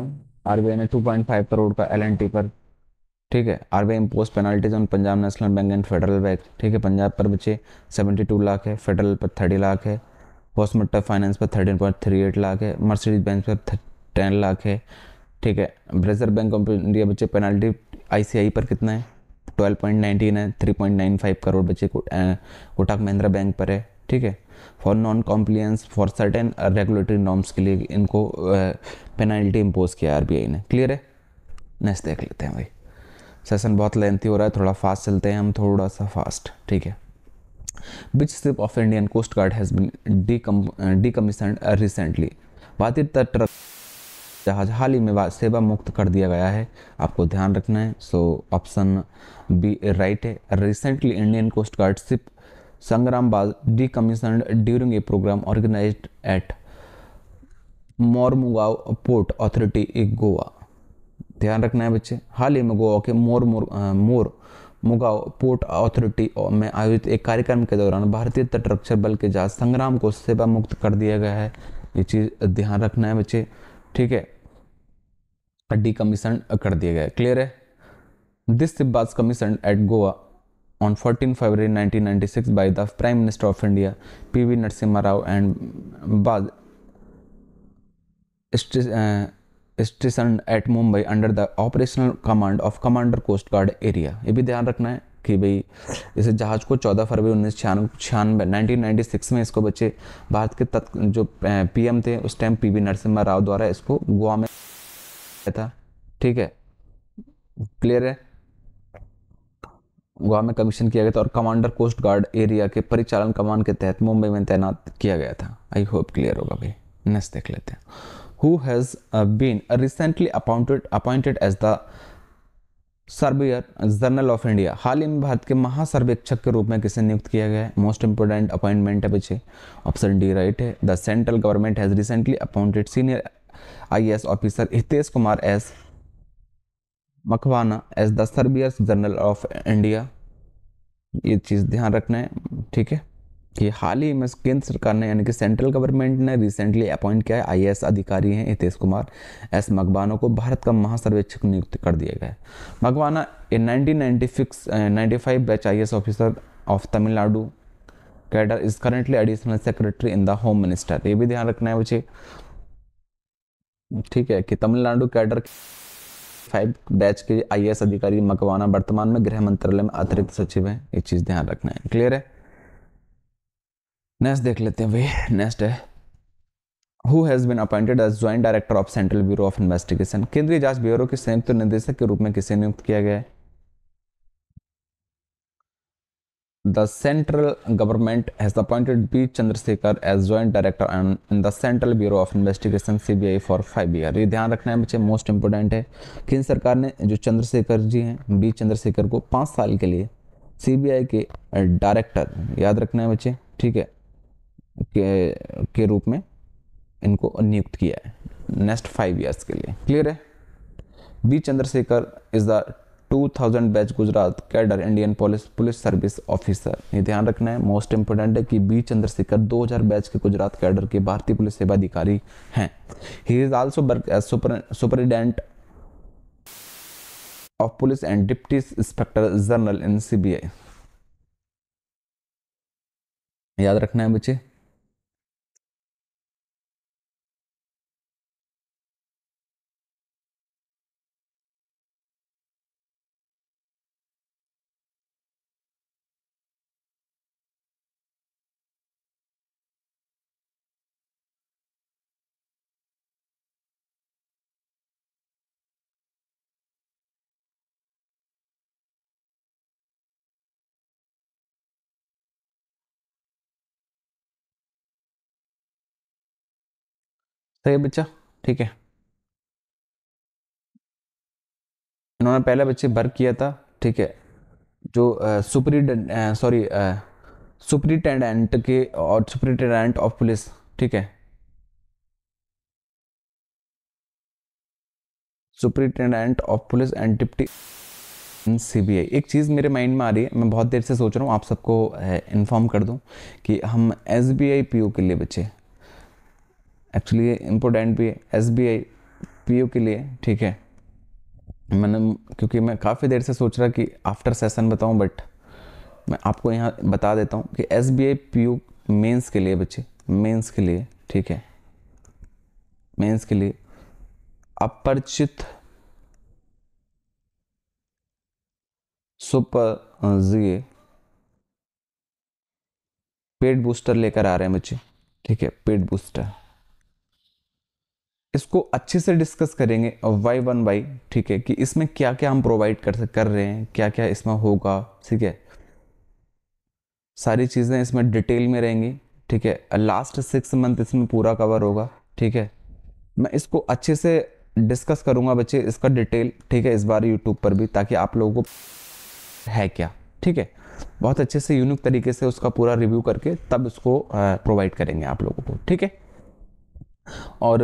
Speaker 1: आई ने 2.5 करोड़ का एल एंड टी पर ठीक है R RBI impose penalties on Punjab National Bank and Federal Bank ठीक है पंजाब पर बचे 72 लाख है फेडरल पर 30 लाख है पोस्टमार्टम फाइनेंस पर 13.38 लाख है मर्सिडीज बैंक पर 10 लाख है ठीक है रिजर्व बैंक ऑफ इंडिया बचे पेनल्टी आईसीआई पर कितना है ट्वेल्व पॉइंट नाइनटीन है three point nine five crore बच्चे कोटक महिंद्रा बैंक पर है ठीक है for non compliance for certain regulatory norms के लिए इनको पेनल्टी इम्पोज किया आई ने क्लियर है नेक्स्ट देख लेते हैं भाई सेशन बहुत लेंथी हो रहा है थोड़ा फास्ट चलते हैं हम थोड़ा सा फास्ट ठीक है which strip of Indian Coast Guard has been D come D uh, recently बात इतना ट्रक जहाज हाल ही में सेवा मुक्त कर दिया गया है आपको ध्यान रखना है सो ऑप्शन बी राइट है recently Indian Coast Guard ship Sangram was commission during a programme organize at Mormugao port authority Goa ध्यान रखना है बच्चे हाल ही में गोवा के मोर मोर मोर मुगाव पोर्ट अथॉरिटी में आयोजित एक कार्यक्रम के दौरान भारतीय तटरक्षक बल के जहाज संग्राम को सेवा मुक्त कर दिया गया है ये चीज़ ध्यान रखना है बच्चे ठीक है डी कमीशन कर दिए गए क्लियर है this ship was commission at Goa on fourteen February nineteen ninety six by the prime minister of India P V Narasimha Rao and बाद station at Mumbai under the operational command of commander coast guard area ये भी ध्यान रखना है कि भाई इस जहाज को चौदह फरवरी उन्नीस छियानवे छियानवे में इसको बच्चे भारत के तत् जो पी uh, एम थे उस time P V Narasimha Rao द्वारा इसको गोवा में था ठीक है क्लियर है गोवा में कमीशन किया गया था और कमांडर कोस्ट गार्ड एरिया के परिचालन कमान के तहत मुंबई में तैनात किया गया था आई होप क्लियर होगा भाई नेक्स्ट देख लेते हैं who has been recently appointed appointed as the surveyor general of India हाल ही में भारत के महासर्वेक्षक के रूप में किसे नियुक्त किया गया है मोस्ट इंपोर्टेंट अपॉइंटमेंट है पीछे ऑप्शन डी राइट है the central government has recently appointed senior IAS officer Hitesh Kumar S Makwana as the surveyor general of India ये चीज़ ध्यान रखना है ठीक है कि हाल ही में केंद्र सरकार ने यानी कि सेंट्रल गवर्नमेंट ने रिसेंटली अपॉइंट किया है आईएएस अधिकारी हैं हितेश कुमार एस मकबानो को भारत का महासर्वेक्षक नियुक्त कर दिया गया है Makwana in nineteen batch I officer of Tamil Nadu cadre is currently additional secretary in the home minister ये भी ध्यान रखना है मुझे ठीक है कि तमिलनाडु कैडर फाइव बैच के आई अधिकारी मकवाना वर्तमान में गृह मंत्रालय में अतिरिक्त सचिव है ये चीज़ ध्यान रखना है क्लियर है नेक्स्ट देख लेते हैं भाई नेक्स्ट है who has been appointed as joint director of central bureau of investigation केंद्रीय जांच ब्यूरो के संयुक्त निर्देशक के रूप में किसे नियुक्त किया गया है The central government has appointed B. Chandrasekhar as joint director in the Central Bureau of Investigation (CBI) for five year. ये ध्यान रखना है बच्चे मोस्ट इंपॉर्टेंट है केंद्र सरकार ने जो चंद्रशेखर जी हैं बी चंद्रशेखर को पाँच साल के लिए आई के डायरेक्टर याद रखना है बच्चे ठीक है के, के रूप में इनको नियुक्त किया है नेक्स्ट फाइव ईयर्स के लिए क्लियर है B Chandrashekhar is the 2000 batch Gujarat cadre Indian police police service officer ये ध्यान रखना है मोस्ट इंपोर्टेंट है कि बी चंद्रशेखर 2000 बैच के गुजरात कैडर के भारतीय पुलिस सेवा अधिकारी हैं he is also work as superintendent of police and deputy inspector general in CBI याद रखना है बच्चे सही है बच्चा ठीक है इन्होंने पहले बच्चे वर्क किया था ठीक है जो सुपरिटेंड सॉरी सुपरिटेंडेंट के और सुपरिटेंडेंट ऑफ पुलिस ठीक है superintendent of police and deputy CBI एक चीज़ मेरे माइंड में आ रही है मैं बहुत देर से सोच रहा हूँ आप सबको इन्फॉर्म कर दूँ कि हम S B I P O के लिए बच्चे एक्चुअली ये इम्पोर्टेंट भी है S B I P U के लिए ठीक है मैंने क्योंकि मैं काफ़ी देर से सोच रहा कि आफ्टर सेशन बताऊं बट मैं आपको यहाँ बता देता हूँ कि S B I P U mains के लिए बच्चे मेन्स के लिए ठीक है मेन्स के लिए अपरिचित सुपर जी पेड बूस्टर लेकर आ रहे हैं बच्चे ठीक है पेड बूस्टर इसको अच्छे से डिस्कस करेंगे वाई वन बाई ठीक है कि इसमें क्या क्या हम प्रोवाइड कर कर रहे हैं क्या क्या इसमें होगा ठीक है सारी चीज़ें इसमें डिटेल में रहेंगी ठीक है लास्ट सिक्स मंथ इसमें पूरा कवर होगा ठीक है मैं इसको अच्छे से डिस्कस करूँगा बच्चे इसका डिटेल ठीक है इस बार यूट्यूब पर भी ताकि आप लोगों को है क्या ठीक है बहुत अच्छे से यूनिक तरीके से उसका पूरा रिव्यू करके तब इसको प्रोवाइड करेंगे आप लोगों को ठीक है और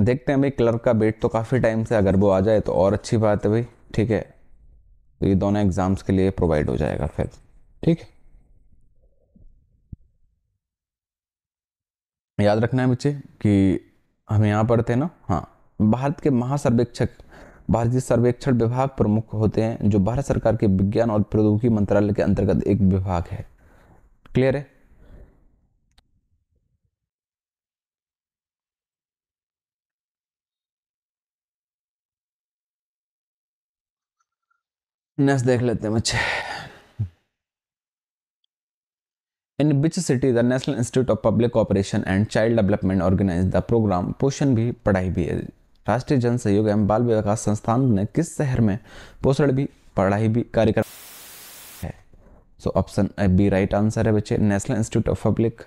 Speaker 1: देखते हैं भाई क्लर्क का बेट तो काफ़ी टाइम से अगर वो आ जाए तो और अच्छी बात है भाई ठीक है तो ये दोनों एग्ज़ाम्स के लिए प्रोवाइड हो जाएगा फिर ठीक है याद रखना है बच्चे कि हम यहाँ पर थे ना हाँ भारत के महासर्वेक्षक भारतीय सर्वेक्षण विभाग प्रमुख होते हैं जो भारत सरकार के विज्ञान और प्रौद्योगिकी मंत्रालय के अंतर्गत एक विभाग है क्लियर है नेक्स्ट देख लेते हैं बच्चे in which city the national institute of public operation and child development organize the program Poshan Bhi पढ़ाई भी है राष्ट्रीय जन सहयोग एवं बाल विकास संस्थान ने किस शहर में पोषण भी पढ़ाई भी कार्यक्रम है so option B right answer है बच्चे national institute of public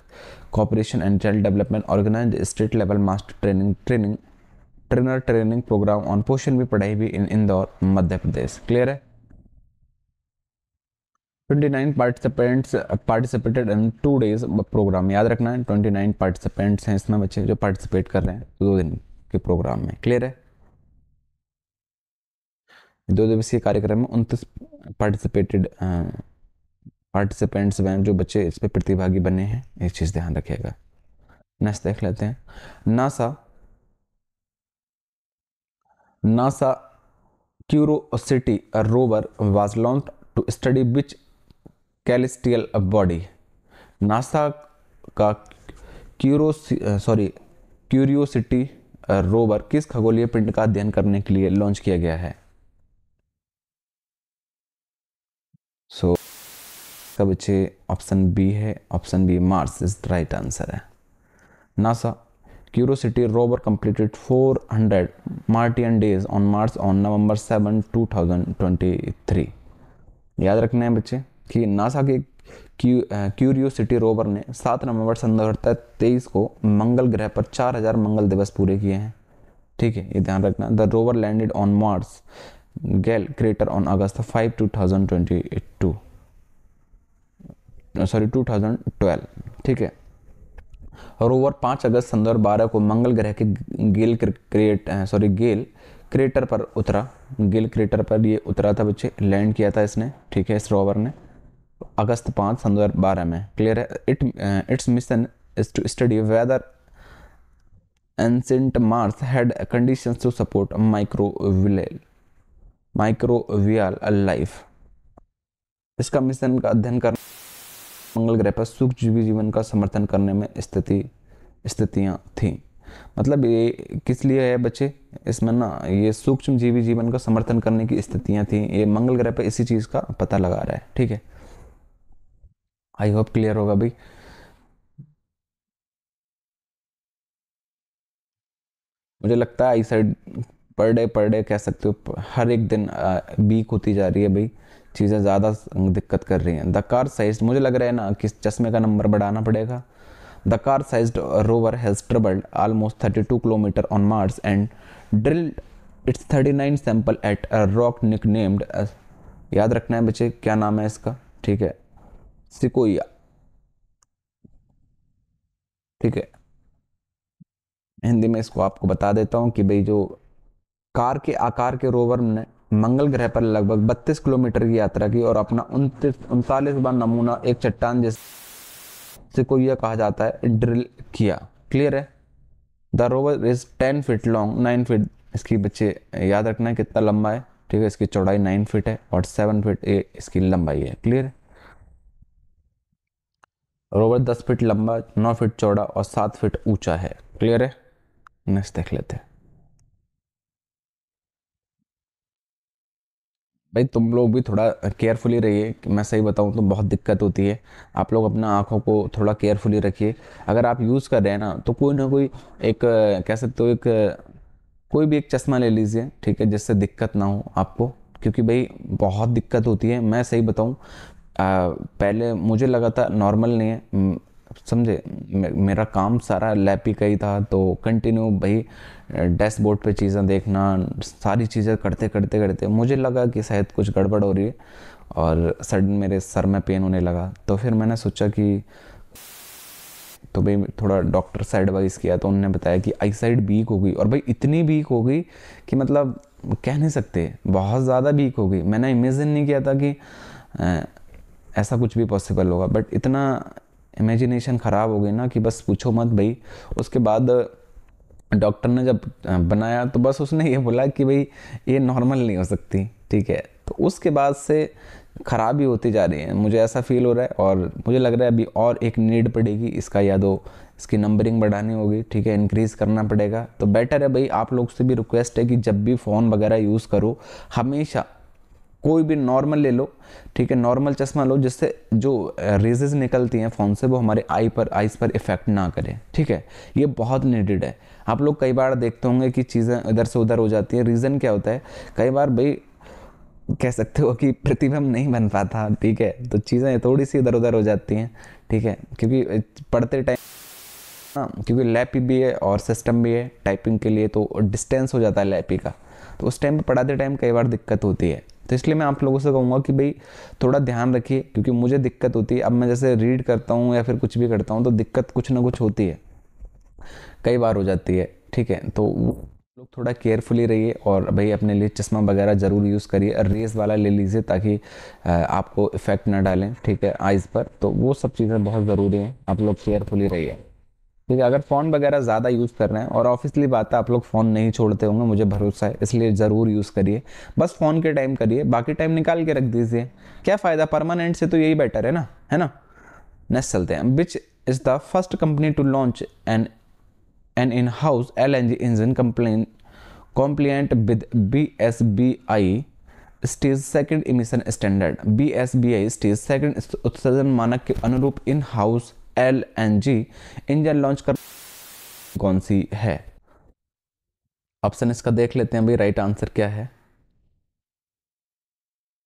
Speaker 1: cooperation and child development organize state level master training training trainer training program on Poshan Bhi पढ़ाई भी इन इंदौर मध्य प्रदेश क्लियर है 29 nine participants participated in two days program याद रखना है 29 nine participants हैं इसमें बच्चे जो पार्टिसिपेट कर रहे हैं दो दिन के प्रोग्राम में क्लियर है दो दिवसीय कार्यक्रम में उनतीस पार्टिसिपेटेड पार्टिसिपेंट्स हैं जो बच्चे इस पर प्रतिभागी बने हैं एक चीज़ ध्यान रखिएगा नेक्स्ट देख लेते हैं NASA NASA curiosity rover was launch to study which celestial body NASA का क्यूरो सॉरी क्यूरियोसिटी रोवर किस खगोलीय पिंड का अध्ययन करने के लिए लॉन्च किया गया है सो so, बच्चे ऑप्शन बी है option B Mars is right answer है NASA curiosity rover completed 400 Martian days on Mars on November 7 2023 याद रखना है बच्चे कि नासा के क्यूरियोसिटी रोवर ने सात नवंबर सन दो को मंगल ग्रह पर 4000 मंगल दिवस पूरे किए हैं ठीक है ये ध्यान रखना the rover landed on Mars gale crater on August 5 two sorry 2012 ठीक है रोवर 5 अगस्त सन दो को मंगल ग्रह के gale create sorry gale crater पर उतरा गेल क्रेटर पर ये उतरा था बच्चे लैंड किया था इसने ठीक है इस रोवर ने अगस्त पाँच सन दो बारह में क्लियर है it its mission is to study weather ancient Mars had condition to support microbial microbial life इसका मिशन का अध्ययन कर मंगल ग्रह पर जीवी जीवन का समर्थन करने में स्थिति स्थितियाँ थीं मतलब ये किस लिए है बच्चे इसमें ना ये सूक्ष्म जीवी जीवन का समर्थन करने की स्थितियाँ थी ये मंगल ग्रह पर इसी चीज़ का पता लगा रहा है ठीक है आई होप क्लियर होगा भाई मुझे लगता है आई साइड पर डे पर डे कह सकते हो हर एक दिन वीक होती जा रही है भाई चीज़ें ज़्यादा दिक्कत कर रही हैं द कार साइज मुझे लग रहा है ना कि चश्मे का नंबर बढ़ाना पड़ेगा the car size rover has almost almost two kilometer on Mars and drilled its thirty nine sample at rock nick named याद रखना है बच्चे क्या नाम है इसका ठीक है सिकोया ठीक है हिंदी में इसको आपको बता देता हूं कि भाई जो कार के आकार के रोवर ने मंगल ग्रह पर लगभग 32 किलोमीटर की यात्रा की और अपना उनतालीस बार नमूना एक चट्टान जैसे सिकोया कहा जाता है ड्रिल किया क्लियर है the rover is ten feet long nine feet इसकी बच्चे याद रखना है कितना लंबा है ठीक है इसकी चौड़ाई नाइन फीट है और सेवन फीट इसकी लंबाई है क्लियर है रोवर दस फीट लंबा नौ फीट चौड़ा और सात फीट ऊंचा है क्लियर है नेक्स्ट देख लेते भाई तुम लोग भी थोड़ा केयरफुली रहिए कि मैं सही बताऊं तो बहुत दिक्कत होती है आप लोग अपना आँखों को थोड़ा केयरफुली रखिए अगर आप यूज़ कर रहे हैं ना तो कोई ना कोई एक कह सकते हो एक कोई भी एक चश्मा ले लीजिए ठीक है जिससे दिक्कत ना हो आपको क्योंकि भाई बहुत दिक्कत होती है मैं सही बताऊं पहले मुझे लगा था नॉर्मल नहीं है समझे मे, मेरा काम सारा लैपी का ही था तो कंटिन्यू भाई डैशबोर्ड पे चीज़ें देखना सारी चीज़ें करते करते करते मुझे लगा कि शायद कुछ गड़बड़ हो रही है और सडन मेरे सर में पेन होने लगा तो फिर मैंने सोचा कि तो भाई थोड़ा डॉक्टर साइड वाइज किया तो उन्होंने बताया कि आई साइड वीक हो गई और भाई इतनी वीक हो गई कि मतलब कह नहीं सकते बहुत ज़्यादा वीक हो गई मैंने इमेजिन नहीं किया था कि ऐसा कुछ भी पॉसिबल होगा बट इतना इमेजिनेशन ख़राब हो गई ना कि बस पूछो मत भाई उसके बाद डॉक्टर ने जब बनाया तो बस उसने ये बोला कि भाई ये नॉर्मल नहीं हो सकती ठीक है तो उसके बाद से ख़राबी होती जा रही है मुझे ऐसा फील हो रहा है और मुझे लग रहा है अभी और एक नीड पड़ेगी इसका या तो इसकी नंबरिंग बढ़ानी होगी ठीक है इंक्रीज़ करना पड़ेगा तो बेटर है भाई आप लोग से भी रिक्वेस्ट है कि जब भी फ़ोन वगैरह यूज़ करो हमेशा कोई भी नॉर्मल ले लो ठीक है नॉर्मल चश्मा लो जिससे जो रेजेज निकलती हैं फ़ोन से वो हमारे आई पर आइज़ पर इफ़ेक्ट ना करे ठीक है ये बहुत नीडेड है आप लोग कई बार देखते होंगे कि चीज़ें इधर से उधर हो जाती हैं रीज़न क्या होता है कई बार भाई कह सकते हो कि प्रतिबिंब नहीं बन पाता ठीक है तो चीज़ें थोड़ी सी इधर उधर हो जाती हैं ठीक है क्योंकि पढ़ते टाइम हाँ क्योंकि लैपी भी है और सिस्टम भी है टाइपिंग के लिए तो डिस्टेंस हो जाता है लैपी का तो उस टाइम पर पढ़ाते टाइम कई बार दिक्कत होती है तो इसलिए मैं आप लोगों से कहूँगा कि भाई थोड़ा ध्यान रखिए क्योंकि मुझे दिक्कत होती है अब मैं जैसे रीड करता हूँ या फिर कुछ भी करता हूँ तो दिक्कत कुछ ना कुछ होती है कई बार हो जाती है ठीक है तो लोग थोड़ा केयरफुली रहिए और भाई अपने लिए चश्मा वगैरह ज़रूर यूज़ करिए रेस वाला ले लीजिए ताकि आपको इफ़ेक्ट ना डालें ठीक है आइज़ पर तो वो सब चीज़ें बहुत ज़रूरी हैं आप लोग केयरफुली रहिए ठीक है अगर फ़ोन वगैरह ज़्यादा यूज़ कर रहे हैं और ऑफिसली बात है आप लोग फ़ोन नहीं छोड़ते होंगे मुझे भरोसा है इसलिए ज़रूर यूज़ करिए बस फ़ोन के टाइम करिए बाकी टाइम निकाल के रख दीजिए क्या फ़ायदा परमानेंट से तो यही बेटर है ना है ना नेक्स्ट चलते हैं which is the first company to launch an an in house L N G engine complain compliant with B S B I stage second emission standard B S B I stage second उत्सर्जन मानक के अनुरूप in house L N G engine launch कर कौन सी है option इसका देख लेते हैं भाई राइट आंसर क्या है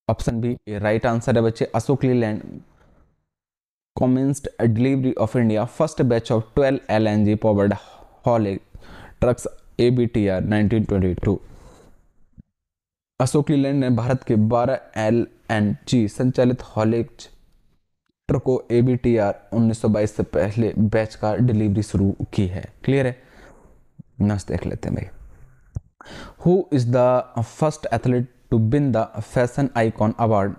Speaker 1: ऑप्शन बी राइट आंसर है बच्चे Ashok Leyland commenced delivery of commenced a delivery of India first batch of 12 LNG powered haulage trucks ABTR 1922 Ashok Leyland ने भारत के 12 एल एन जी संचालित हॉलेज ट्रको ए बी टी आर उन्नीस से पहले बैच का डिलीवरी शुरू की है क्लियर है नेक्स्ट देख लेते हैं भाई who is the first athlete to win the fashion icon award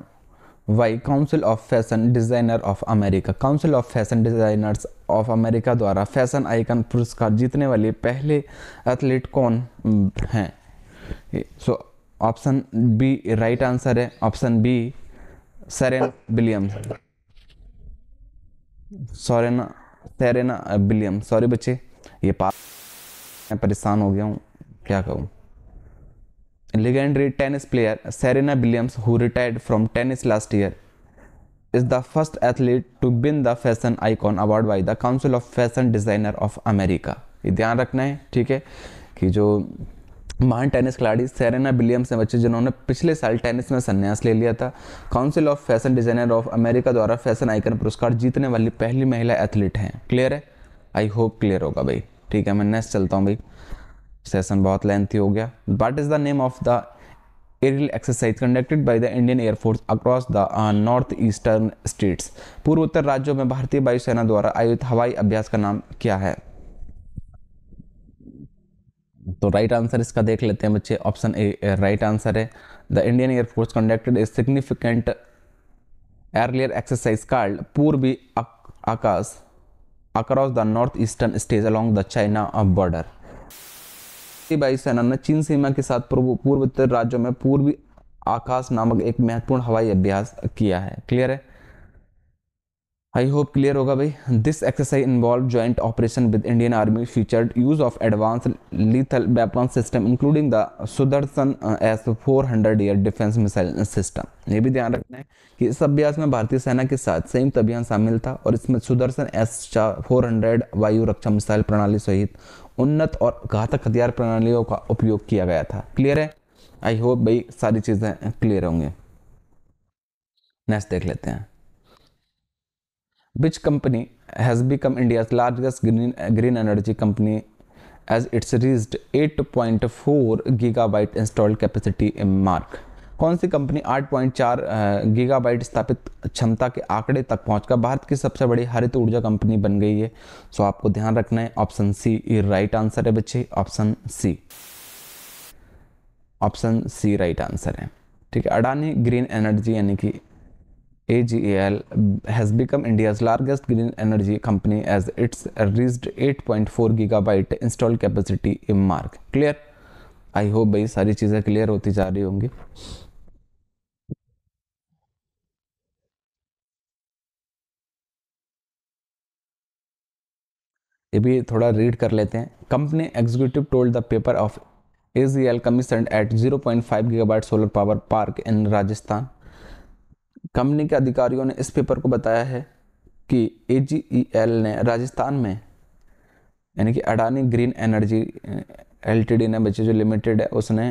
Speaker 1: by council of fashion designer of America council of fashion designers of America द्वारा फैशन आइकन पुरस्कार जीतने वाले पहले एथलीट कौन हम्म, हैं so option B right answer है option B Serena Williams sorry ना तेरे विलियम सॉरी बच्चे ये पास मैं परेशान हो गया हूँ क्या कहूँ legendary tennis player Serena Williams who retired from tennis last year is the first athlete to win the fashion icon award by the council of fashion designer of America ये ध्यान रखना है ठीक है कि जो महान टेनिस खिलाड़ी सेरेना विलियम्स ने बच्चे जिन्होंने पिछले साल टेनिस में संन्यास ले लिया था council of fashion designer of America द्वारा फैशन आइकन पुरस्कार जीतने वाली पहली महिला एथलीट हैं क्लियर है आई होप क्लियर होगा भाई ठीक है मैं नेक्स्ट चलता हूँ भाई सेशन बहुत लेंथी हो गया what is the name of the aerial exercise conducted by the Indian air force across the north eastern states पूर्वोत्तर राज्यों में भारतीय वायुसेना द्वारा आयोजित हवाई अभ्यास का नाम क्या है तो राइट आंसर इसका देख लेते हैं बच्चे ऑप्शन ए राइट आंसर है the Indian air force conducted a significant aerial exercise called Purvi Akash across the north eastern states along the China border वायुसेना ने चीन सीमा के साथ पूर्वोत्तर राज्यों में पूर्वी आकाश नामक एक महत्वपूर्ण हवाई अभ्यास किया है क्लियर है आई होप क्लियर होगा भाई this exercise involve joint operation with Indian army featured use of advance lethal weapon system including the Sudarshan S four hundred air defence missile system ये भी ध्यान रखना है कि इस अभ्यास में भारतीय सेना के साथ संयुक्त अभियान शामिल था और इसमें सुदर्शन एस फोर हंड्रेड वायु रक्षा मिसाइल प्रणाली सहित उन्नत और घातक हथियार प्रणालियों का उपयोग किया गया था क्लियर है आई होप भाई सारी चीज़ें क्लियर होंगी नेक्स्ट देख लेते हैं Which company has become India's largest green, green energy company as it's reached 8.4 gigabyte installed capacity in mark कौन सी कंपनी 8.4 गीगाबाइट स्थापित क्षमता के आंकड़े तक पहुंचकर भारत की सबसे बड़ी हरित ऊर्जा कंपनी बन गई है सो आपको ध्यान रखना है ऑप्शन सी राइट आंसर है बच्चे option C option C right answer है ठीक है अडानी ग्रीन एनर्जी यानी कि AGAL has become India's largest green energy company as it's reached 8.4 gigabyte installed capacity in mark Clear? i hope bhai sari cheeze clear hoti ja rahi hongi ये भी थोड़ा read कर लेते हैं company executive told the paper of AGL commission at 0.5 gigabyte solar power park in Rajasthan company के अधिकारियों ने इस पेपर को बताया है कि ए e ने राजस्थान में यानी कि Adani green energy L T D ने बच्चे जो लिमिटेड है उसने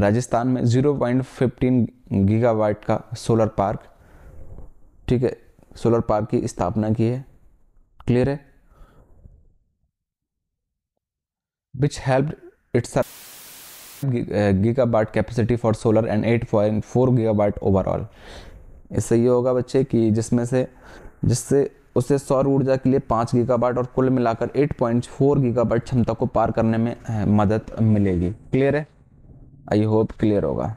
Speaker 1: राजस्थान में 0.15 गीगावाट का सोलर पार्क ठीक है सोलर पार्क की स्थापना की है क्लियर है which help its gigabyte capacity for solar and eight point four gigabyte overall इससे ये होगा बच्चे कि जिसमें से जिससे उसे सौर ऊर्जा के लिए पाँच गीगाबाइट और कुल मिलाकर एट पॉइंट फोर गीगाबाइट क्षमता को पार करने में मदद मिलेगी क्लियर है आई होप क्लियर होगा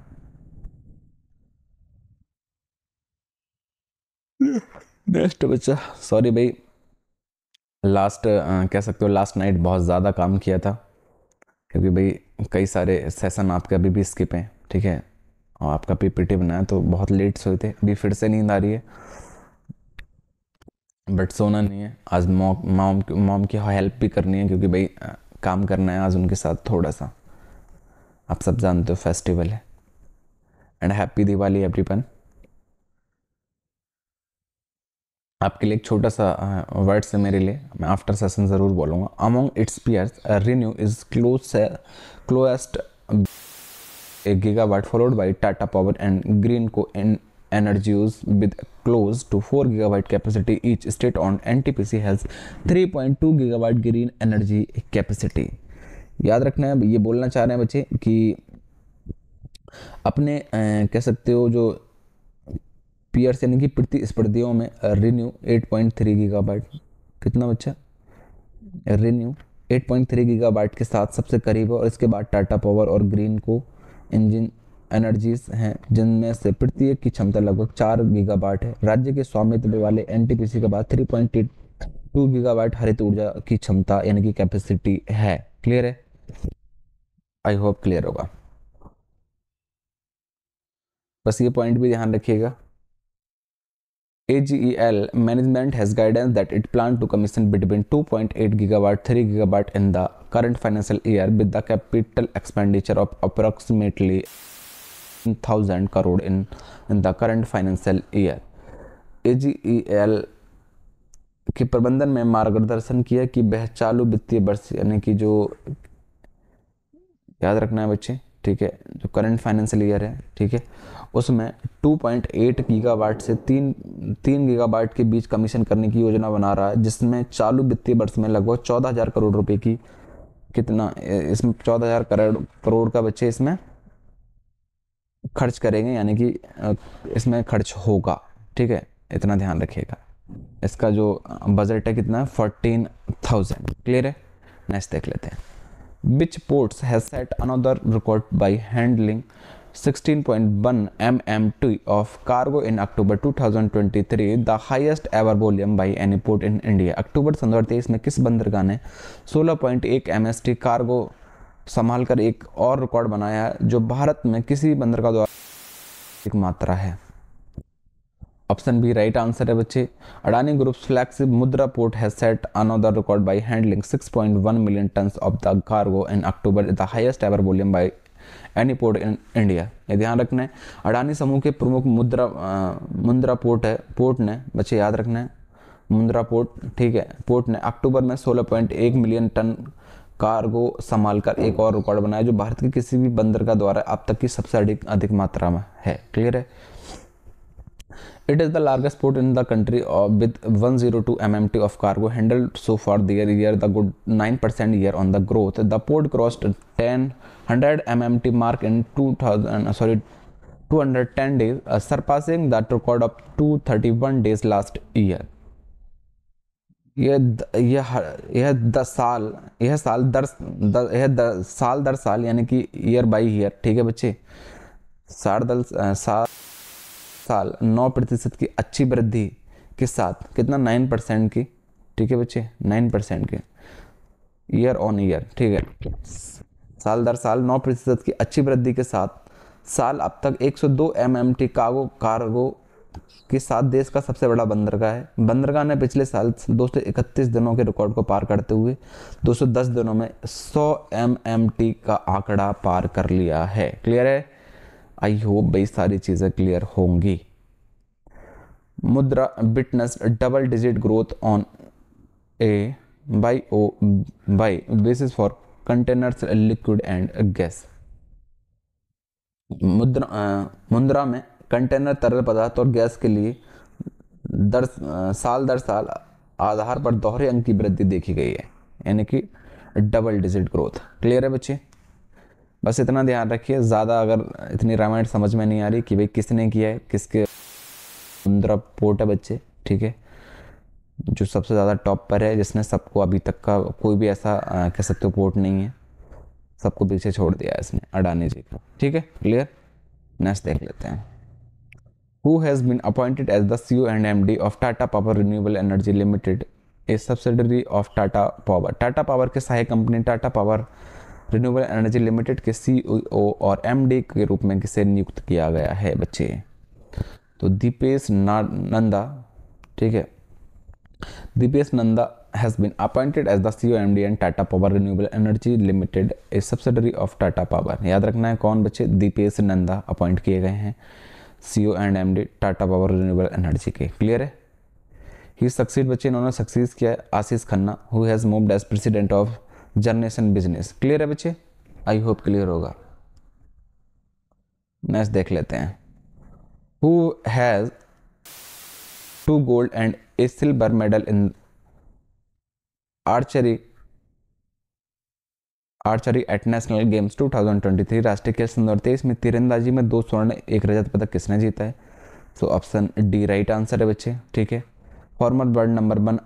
Speaker 1: बेस्ट बच्चा सॉरी भाई लास्ट कह सकते हो लास्ट नाइट बहुत ज़्यादा काम किया था क्योंकि भाई कई सारे सेशन आपके अभी भी स्किप हैं ठीक है और आपका पीपीटी बनाया तो बहुत लेट सोए थे अभी फिर से नींद आ रही है बट सोना नहीं है आज मॉम मॉम की हेल्प भी करनी है क्योंकि भाई काम करना है आज उनके साथ थोड़ा सा आप सब जानते हो फेस्टिवल है एंड हैप्पी दिवाली एवरीवन आपके लिए एक छोटा सा वर्ड्स है मेरे लिए मैं आफ्टर सेशन ज़रूर बोलूँगा among its peers renew is close closest giga watt followed by Tata power and Greenko in energy use with close to four gigawatt capacity each state on N T P C holds three point two gigawatt green energy capacity याद रखना है ये बोलना चाह रहे हैं बच्चे कि अपने कह सकते हो जो पी पीयर्स यानी कि प्रतिस्पर्धियों में renew eight point three gigawatt कितना बच्चा रिन्यू 8.3 गीगाबाइट के साथ सबसे करीब है और इसके बाद टाटा पावर और ग्रीन को इंजन एनर्जीज हैं जिनमें से प्रत्येक की क्षमता लगभग चार गीगा है राज्य के स्वामित्व वाले एन के बाद थ्री पॉइंट टू गीगावाट हरित ऊर्जा की क्षमता यानी कि कैपेसिटी है क्लियर है आई होप क्लियर होगा बस ये पॉइंट भी ध्यान रखिएगा AGEL management has guidance that it planned to commission between 2.8 gigawatt 3 gigawatt in the current financial year with the capital expenditure of approximately 1000 crore in, in the current financial year. AGEL के प्रबंधन में मार्गदर्शन किया कि वह चालू वित्तीय वर्ष यानी कि जो याद रखना है बच्चे ठीक है जो करंट फाइनेंशियल ईयर है ठीक है उसमें 2.8 गीगावाट से तीन तीन गीगावाट के बीच कमीशन करने की योजना बना रहा है जिसमें चालू वित्तीय वर्ष में लगभग चौदह हज़ार करोड़ रुपए की कितना इसमें चौदह हज़ार करोड़ करोड़ का बच्चे इसमें खर्च करेंगे यानी कि इसमें खर्च होगा ठीक है इतना ध्यान रखिएगा इसका जो बजट है कितना है फोर्टीन थाउजेंड क्लियर है नेक्स्ट देख लेते हैं which ports has set another record by handling 16.1 mm2 of cargo in October 2023, the highest ever volume by any port in India. अक्टूबर सन में किस बंदरगाह ने 16.1 पॉइंट mm कार्गो संभाल कर एक और रिकॉर्ड बनाया जो भारत में किसी बंदरगाह द्वारा एक मात्रा है ऑप्शन बी राइट आंसर है बच्चे Adani groups flagship Mundra port है set another record by handling 6.1 million tons of the cargo in October the highest ever volume by any port in India ये ध्यान रखना है अडानी समूह के प्रमुख मुद्रा मुद्रा पोर्ट है पोर्ट ने बच्चे याद रखना है मुद्रा पोर्ट ठीक है पोर्ट ने अक्टूबर में एक मिलियन टन कार्गो संभाल कर एक और रिकॉर्ड बनाया जो भारत के किसी भी बंदर का द्वारा अब तक की सबसे अधिक अधिक मात्रा में है क्लियर है it is the largest port in the country with 102 zero two M M T of cargo handle so for their year the good nine percent year on the growth the port crossed ten hundred M M T mark in two thousand sorry two hundred ten days surpassing the record of two thirty one days last year यह दस साल यह साल दर यह साल दर साल यानी कि ईयर बाई ईयर ठीक है बच्चे साल दल साल साल 9 प्रतिशत की अच्छी वृद्धि के साथ कितना 9 परसेंट की ठीक है बच्चे 9 परसेंट की ईयर ऑन ईयर ठीक है साल दर साल 9 प्रतिशत की अच्छी वृद्धि के साथ साल अब तक 102 सौ टी कार्गो कार्गो के साथ देश का सबसे बड़ा बंदरगाह है बंदरगाह ने पिछले साल इकतीस दिनों के रिकॉर्ड को पार करते हुए 210 दिनों में 100 एम टी का आंकड़ा पार कर लिया है क्लियर है आई होप भाई सारी चीज़ें क्लियर होंगी Mundra witness double digit growth on a Y O Y basis for containers liquid and gas Mundra आ, मुद्रा में कंटेनर तरल पदार्थ और गैस के लिए दर साल दर साल आधार पर दोहरे अंक की वृद्धि देखी गई है यानी कि डबल डिजिट ग्रोथ क्लियर है बच्चे बस इतना ध्यान रखिए ज़्यादा अगर इतनी रामायण समझ में नहीं आ रही कि भाई किसने किया है किसके सुंदर पोर्ट है बच्चे ठीक है जो सबसे ज़्यादा टॉप पर है जिसने सबको अभी तक का कोई भी ऐसा कह सकते हो पोर्ट नहीं है सबको पीछे छोड़ दिया इसने अडानी जी का ठीक है क्लियर नेक्स्ट देख लेते हैं who who appointed as the C U and M D of Tata power renewable energy limited a subsidiary of Tata power Tata power के सहायक company Tata power renewable energy limited के सी e और एम के रूप में किसे नियुक्त किया गया है बच्चे तो दीपेश नंदा ठीक है Dipesh Nanda has been appointed as the C O M D and Tata power renewable energy limited a subsidiary of Tata power याद रखना है कौन बच्चे दीपेश नंदा अपॉइंट किए गए हैं C O and M D Tata power renewable energy के क्लियर है ही सक्सीड बच्चे इन्होंने सक्सेस किया है Ashish Khanna who has moved as president of generation business clear है बच्चे आई होप क्लियर होगा नेक्स्ट देख लेते हैं who has two gold and a silver medal in archery archery at national games 2023 राष्ट्रीय खेल सन तेईस में तीरंदाजी में दो स्वर्ण एक रजत पदक किसने जीता है so option D right answer है बच्चे ठीक है फॉर्मर वर्ल्ड नंबर वन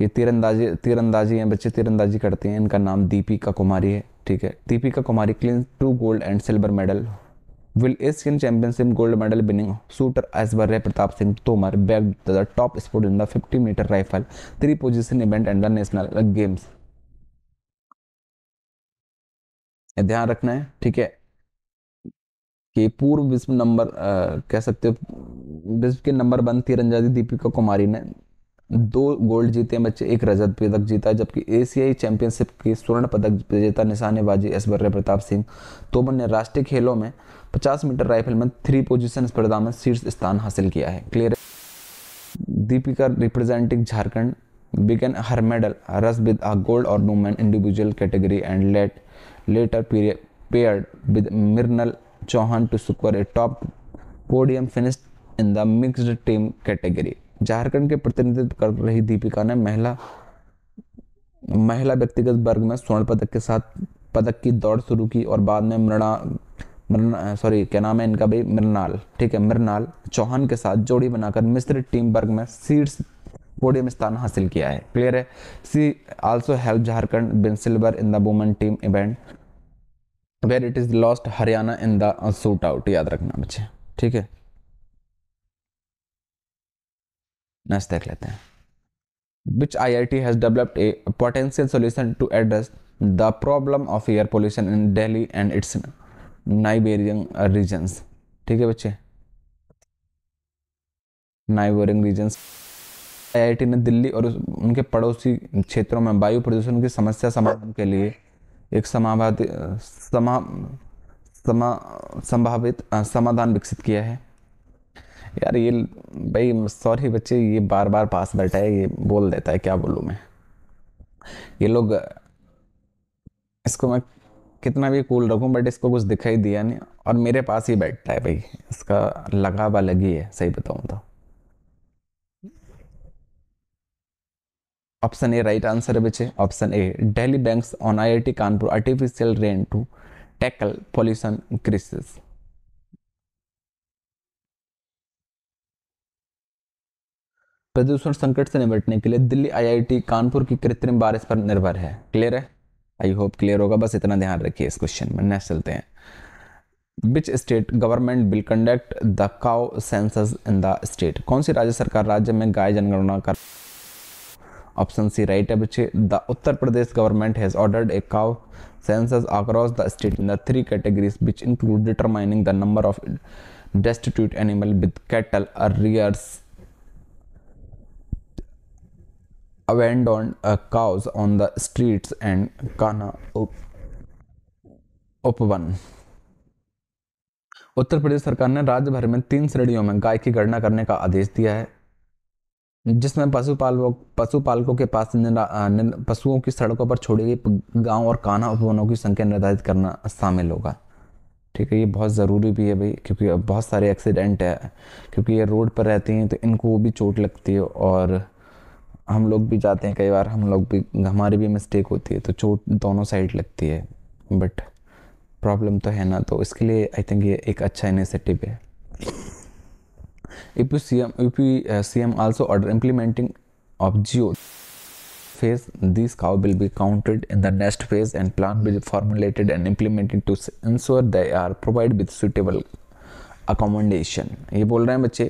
Speaker 1: ये तीरंदाजी तीरंदाजी हैं बच्चे तीरंदाजी करते हैं इनका नाम दीपिका कुमारी है ठीक है Deepika Kumari clean two gold and silver medal while Asian championship gold medal winning shooter रे Pratap Singh Tomar bag the top sport in the fifty meter rifle three position event and the national games ध्यान रखना है ठीक है कि पूर्व विश्व नंबर कह सकते हो विश्व के नंबर वन तीरंदाजी दीपिका कुमारी ने दो गोल्ड जीते हैं बच्चे एक रजत पदक जीता है जबकि एशियाई चैंपियनशिप की स्वर्ण पदक विजेता निशानेबाजी ऐश्वर्य प्रताप सिंह तोमर ने राष्ट्रीय खेलों में 50 मीटर राइफल में थ्री पोजीशन स्पर्धा में शीर्ष स्थान हासिल किया है clear Deepika representing Jharkhand began her medal rush with a gold और women individual category and late later paired with Mrinal Chauhan to super a top podium finish in the mixed team category Jharkhand के प्रतिनिधित्व कर रही दीपिका ने महिला महिला व्यक्तिगत वर्ग में स्वर्ण पदक के साथ पदक की दौड़ शुरू की और बाद में मृणा सॉरी क्या नाम है इनका भाई मृणाल ठीक है मृणाल चौहान के साथ जोड़ी बनाकर मिश्रित टीम वर्ग में सीट्स पोडियम स्थान हासिल किया है क्लियर है she also help Jharkhand win silver in the women team event where it is lost Haryana in the shoot out याद रखना मुझे ठीक है नेक्स्ट देख लेते हैं which I I T has developed a potential solution to address the problem of air pollution in Delhi and its neighbouring regions ठीक है बच्चे नाइबोरिंग रीजन्स आई ने दिल्ली और उनके पड़ोसी क्षेत्रों में वायु प्रदूषण की समस्या समाधान के लिए एक समावादी समा समा संभावित समाधान विकसित किया है यार ये भाई सॉरी बच्चे ये बार बार पास बैठा है ये बोल देता है क्या बोलूँ मैं ये लोग इसको मैं कितना भी कूल रखूँ बट इसको कुछ दिखाई दिया नहीं और मेरे पास ही बैठता है भाई इसका लगाव अलग ही है सही बताऊँ तो ऑप्शन ए राइट आंसर है बच्चे option A Delhi banks on IIT Kanpur artificial rain to tackle pollution crisis प्रदूषण संकट से निपटने के लिए दिल्ली आईआईटी कानपुर की कृत्रिम बारिश पर निर्भर है क्लियर है आई होप क्लियर होगा बस इतना ध्यान रखिए इस क्वेश्चन में नेक्स्ट चलते हैं which state government will conduct the cow census in the state कौन सी राज्य सरकार राज्य में गाय जनगणना कर ऑप्शन सी राइट है बच्चे the Uttar Pradesh government has ordered a cow census across the state in the three categories which include determining the number of destitute animal with cattle rearers abandoned on cows on the streets and Kana up, उपवन उत्तर प्रदेश सरकार ने राज्य भर में तीन श्रेणियों में गाय की गणना करने का आदेश दिया है जिसमें पशुपालकों पशुपालकों के पास पशुओं की सड़कों पर छोड़ी गई गांव और काना उपवनों की संख्या निर्धारित करना शामिल होगा ठीक है ये बहुत ज़रूरी भी है भाई क्योंकि बहुत सारे एक्सीडेंट है क्योंकि ये रोड पर रहती हैं तो इनको भी चोट लगती है और हम लोग भी जाते हैं कई बार हम लोग भी हमारी भी मिस्टेक होती है तो चोट दोनों साइड लगती है बट प्रॉब्लम तो है ना तो इसके लिए आई थिंक ये एक अच्छा इनिशिएटिव है if you C M if you C M also order implementing of geo phase this cow will be counted in the next phase and plan will formulated and implemented to ensure they are provide with suitable accommodation ये बोल रहे हैं बच्चे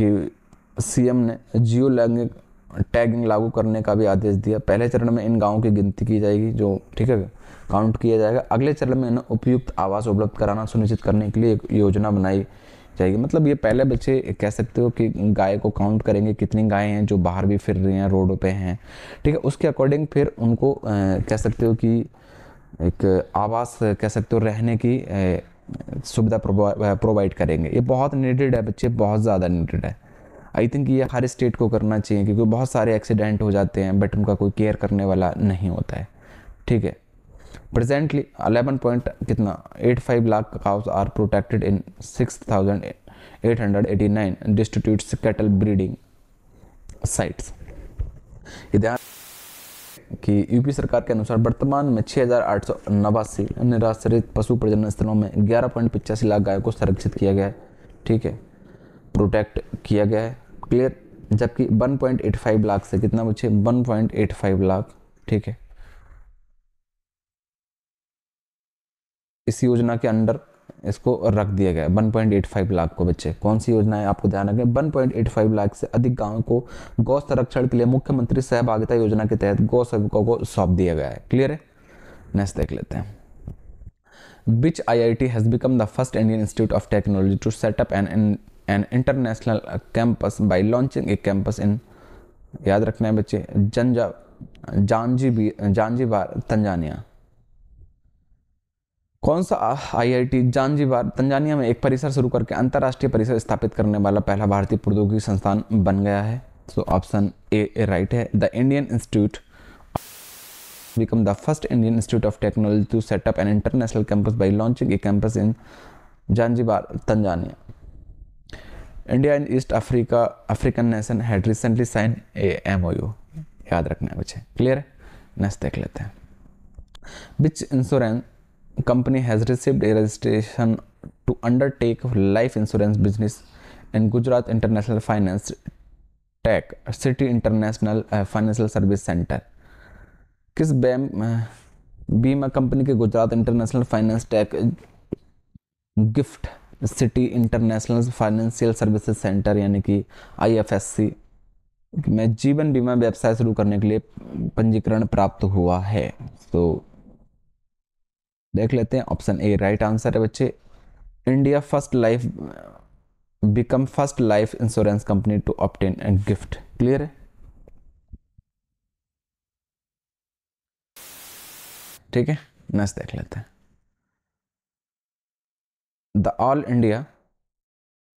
Speaker 1: कि C M ने जियो Lang tagging लागू करने का भी आदेश दिया पहले चरण में इन गाँवों की गिनती की जाएगी जो ठीक है काउंट किया जाएगा अगले चरण में इन्हें उपयुक्त आवास उपलब्ध कराना सुनिश्चित करने के लिए एक योजना बनाई जाएगी मतलब ये पहले बच्चे कह सकते हो कि गाय को काउंट करेंगे कितनी गायें हैं जो बाहर भी फिर रही हैं रोडों पे हैं ठीक है उसके अकॉर्डिंग फिर उनको कह सकते हो कि एक आवास कह सकते हो रहने की सुविधा प्रोवाइड करेंगे ये बहुत नीडेड है बच्चे बहुत ज़्यादा नीडेड है आई थिंक ये हर स्टेट को करना चाहिए क्योंकि बहुत सारे एक्सीडेंट हो जाते हैं बट उनका कोई केयर करने वाला नहीं होता है ठीक है प्रेजेंटली अलेवन पॉइंट कितना eight five lakh cows are protected in six thousand eight hundred eighty nine destitute cattle breeding sites ये ध्यान कि यूपी सरकार के अनुसार वर्तमान में छः हज़ार आठ सौ नवासी निराश्रित पशु प्रजनन स्थलों में ग्यारह पॉइंट पचासी लाख गायों को संरक्षित किया गया है ठीक है प्रोटेक्ट किया गया है क्लियर जबकि 1.85 लाख से कितना बचे 1.85 लाख ठीक है इस योजना के अंडर इसको रख दिया गया 1.85 लाख को बच्चे कौन सी योजना है आपको ध्यान रखें 1.85 लाख से अधिक गांवों को गौ संरक्षण के लिए मुख्यमंत्री सहभागिता योजना के तहत गौ सेवकों को सौंप दिया गया है क्लियर है नेक्स्ट देख लेते हैं which I I T has become the first Indian institute of technology to set up an an international campus by launching a campus in याद रखना है बच्चे जंजा जानजी बी तंजानिया कौन सा आई आई टी जानजीबार तंजानिया में एक परिसर शुरू करके अंतरराष्ट्रीय परिसर स्थापित करने वाला पहला भारतीय प्रौद्योगिकी संस्थान बन गया है सो ऑप्शन ए राइट है the Indian institute become the first Indian institute of technology to set up an international campus by launching a campus in Zanzibar Tanzania India and East Africa African nation had recently sign a M O U याद रखना है मुझे clear है next देख लेते हैं which insurance company has received a registration to undertake life insurance business in Gujarat International Finance Tech City International Financial Service Centre किस बैम uh, बीमा कंपनी के Gujarat International Finance Tech GIFT City International Financial Services Centre यानी कि IFSC में जीवन बीमा व्यवसाय शुरू करने के लिए पंजीकरण प्राप्त हुआ है तो देख लेते हैं ऑप्शन ए राइट आंसर है बच्चे India first life become first life insurance company to obtain and GIFT clear है ठीक है नेक्स्ट देख लेते हैं The All India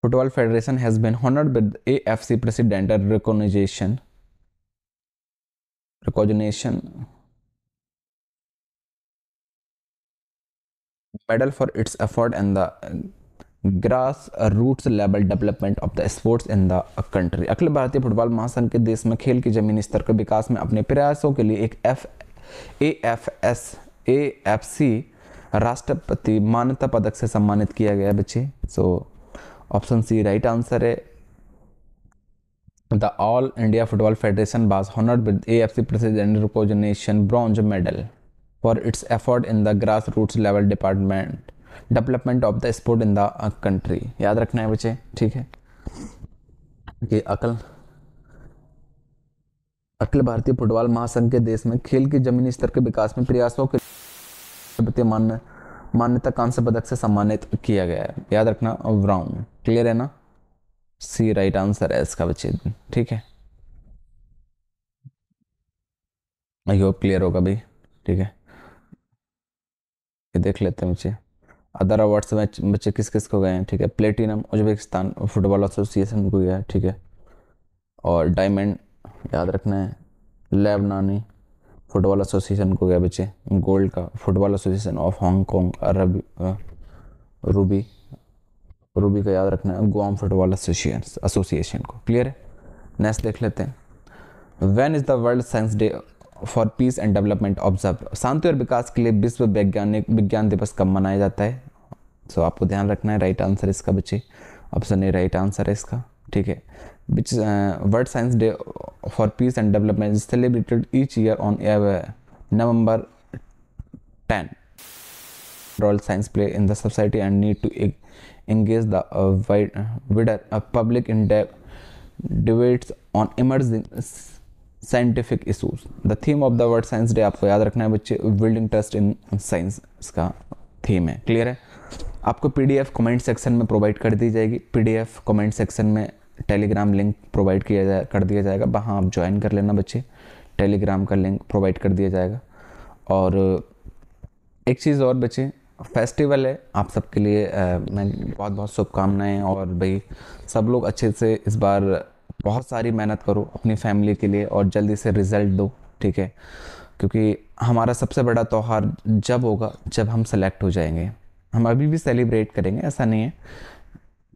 Speaker 1: Football Federation has been honored with AFC President recognition. Recognition medal for its effort and the grass level development of the sports in the country अखिल भारतीय football महासंघ के देश में खेल के जमीनी स्तर के विकास में अपने प्रयासों के लिए एक F A F S A F C राष्ट्रपति मान्यता पदक से सम्मानित किया गया बच्चे so option C right answer है the All India Football Federation was honoured with A F C president recognition bronze medal for its effort in the grass roots level department development of the sport in the country याद रखना है बच्चे ठीक है कि अकल अखिल भारतीय football महासंघ के देश में खेल के जमीनी स्तर के विकास में प्रयासों के राष्ट्रपति मान्य मान्यता कांस्य पदक से सम्मानित किया गया है याद रखना ब्राउन क्लियर है ना सी राइट आंसर है इसका बच्चे ठीक है आई होप क्लियर होगा भाई ठीक है ये देख लेते हैं बच्चे अदर अवार्ड्स में बच्चे किस किस को गए हैं ठीक है प्लेटिनम उज्बेकिस्तान फुटबॉल एसोसिएशन को गया है ठीक है और डायमंड याद रखना है लेबनानी फुटबॉल एसोसिएशन को गया बच्चे गोल्ड का फुटबॉल एसोसिएशन ऑफ हांगकॉन्ग अरब रूबी रूबी का याद रखना है गोवा फुटबॉल एसोसिएशन एसोसिएशन को क्लियर है नेक्स्ट देख लेते हैं when is the World Science Day for Peace and Development observe शांति और विकास के लिए विश्व वैज्ञानिक विज्ञान दिवस कब मनाया जाता है सो so, आपको ध्यान रखना है राइट आंसर इसका बच्चे ऑप्शन ए राइट आंसर है इसका ठीक है which is uh, World Science Day for Peace and Development is celebrated each year on uh, November 10. Role science play in the society and need to engage the uh, wide, wider uh, public in depth debates on emerging scientific issues the theme of the World Science Day आपको याद रखना है बच्चे building trust in science इसका theme है clear है आपको PDF comment section में प्रोवाइड कर दी जाएगी पीडीएफ कमेंट सेक्शन में टेलीग्राम लिंक प्रोवाइड किया जाए कर दिया जाएगा वहाँ आप ज्वाइन कर लेना बच्चे टेलीग्राम का लिंक प्रोवाइड कर दिया जाएगा और एक चीज़ और बच्चे फेस्टिवल है आप सबके लिए आ, मैं बहुत बहुत शुभकामनाएँ और भाई सब लोग अच्छे से इस बार बहुत सारी मेहनत करो अपनी फैमिली के लिए और जल्दी से रिज़ल्ट दो ठीक है क्योंकि हमारा सबसे बड़ा त्यौहार जब होगा जब हम सेलेक्ट हो जाएंगे हम अभी भी सेलिब्रेट करेंगे ऐसा नहीं है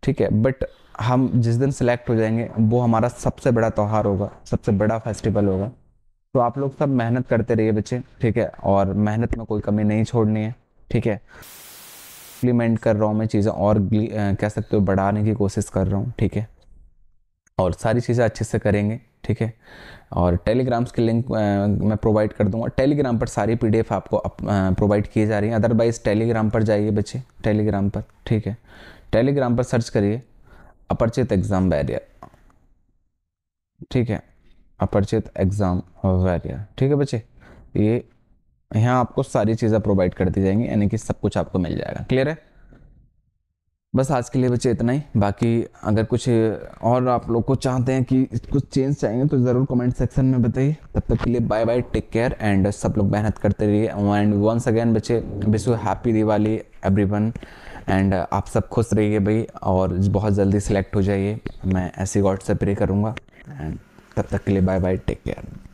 Speaker 1: ठीक है बट हम जिस दिन सिलेक्ट हो जाएंगे वो हमारा सबसे बड़ा त्यौहार होगा सबसे बड़ा फेस्टिवल होगा तो आप लोग सब मेहनत करते रहिए बच्चे ठीक है और मेहनत में कोई कमी नहीं छोड़नी है ठीक है इम्प्लीमेंट कर रहा हूँ मैं चीज़ें और कह सकते हो बढ़ाने की कोशिश कर रहा हूँ ठीक है और सारी चीज़ें अच्छे से करेंगे ठीक है और टेलीग्राम्स के लिंक मैं प्रोवाइड कर दूंगा टेलीग्राम पर सारी पीडीएफ आपको प्रोवाइड की जा रही है अदरवाइज़ टेलीग्राम पर जाइए बच्चे टेलीग्राम पर ठीक है टेलीग्राम पर सर्च करिए अपरिचित एग्जाम बैरियर ठीक है अपरिचित एग्जाम बैरियर ठीक है बच्चे ये यहाँ आपको सारी चीज़ें प्रोवाइड कर दी जाएंगी यानी कि सब कुछ आपको मिल जाएगा क्लियर है बस आज के लिए बच्चे इतना ही बाकी अगर कुछ और आप लोग को चाहते हैं कि कुछ चेंज चाहेंगे तो ज़रूर कमेंट सेक्शन में बताइए तब तक के लिए bye bye take care and सब लोग मेहनत करते रहिए एंड वंस अगेन बच्चे wish you happy Diwali everyone and uh, आप सब खुश रहिए भाई और बहुत जल्दी सेलेक्ट हो जाइए मैं ऐसी गॉड से प्रे करूँगा एंड तब तक के लिए बाय बाय टेक केयर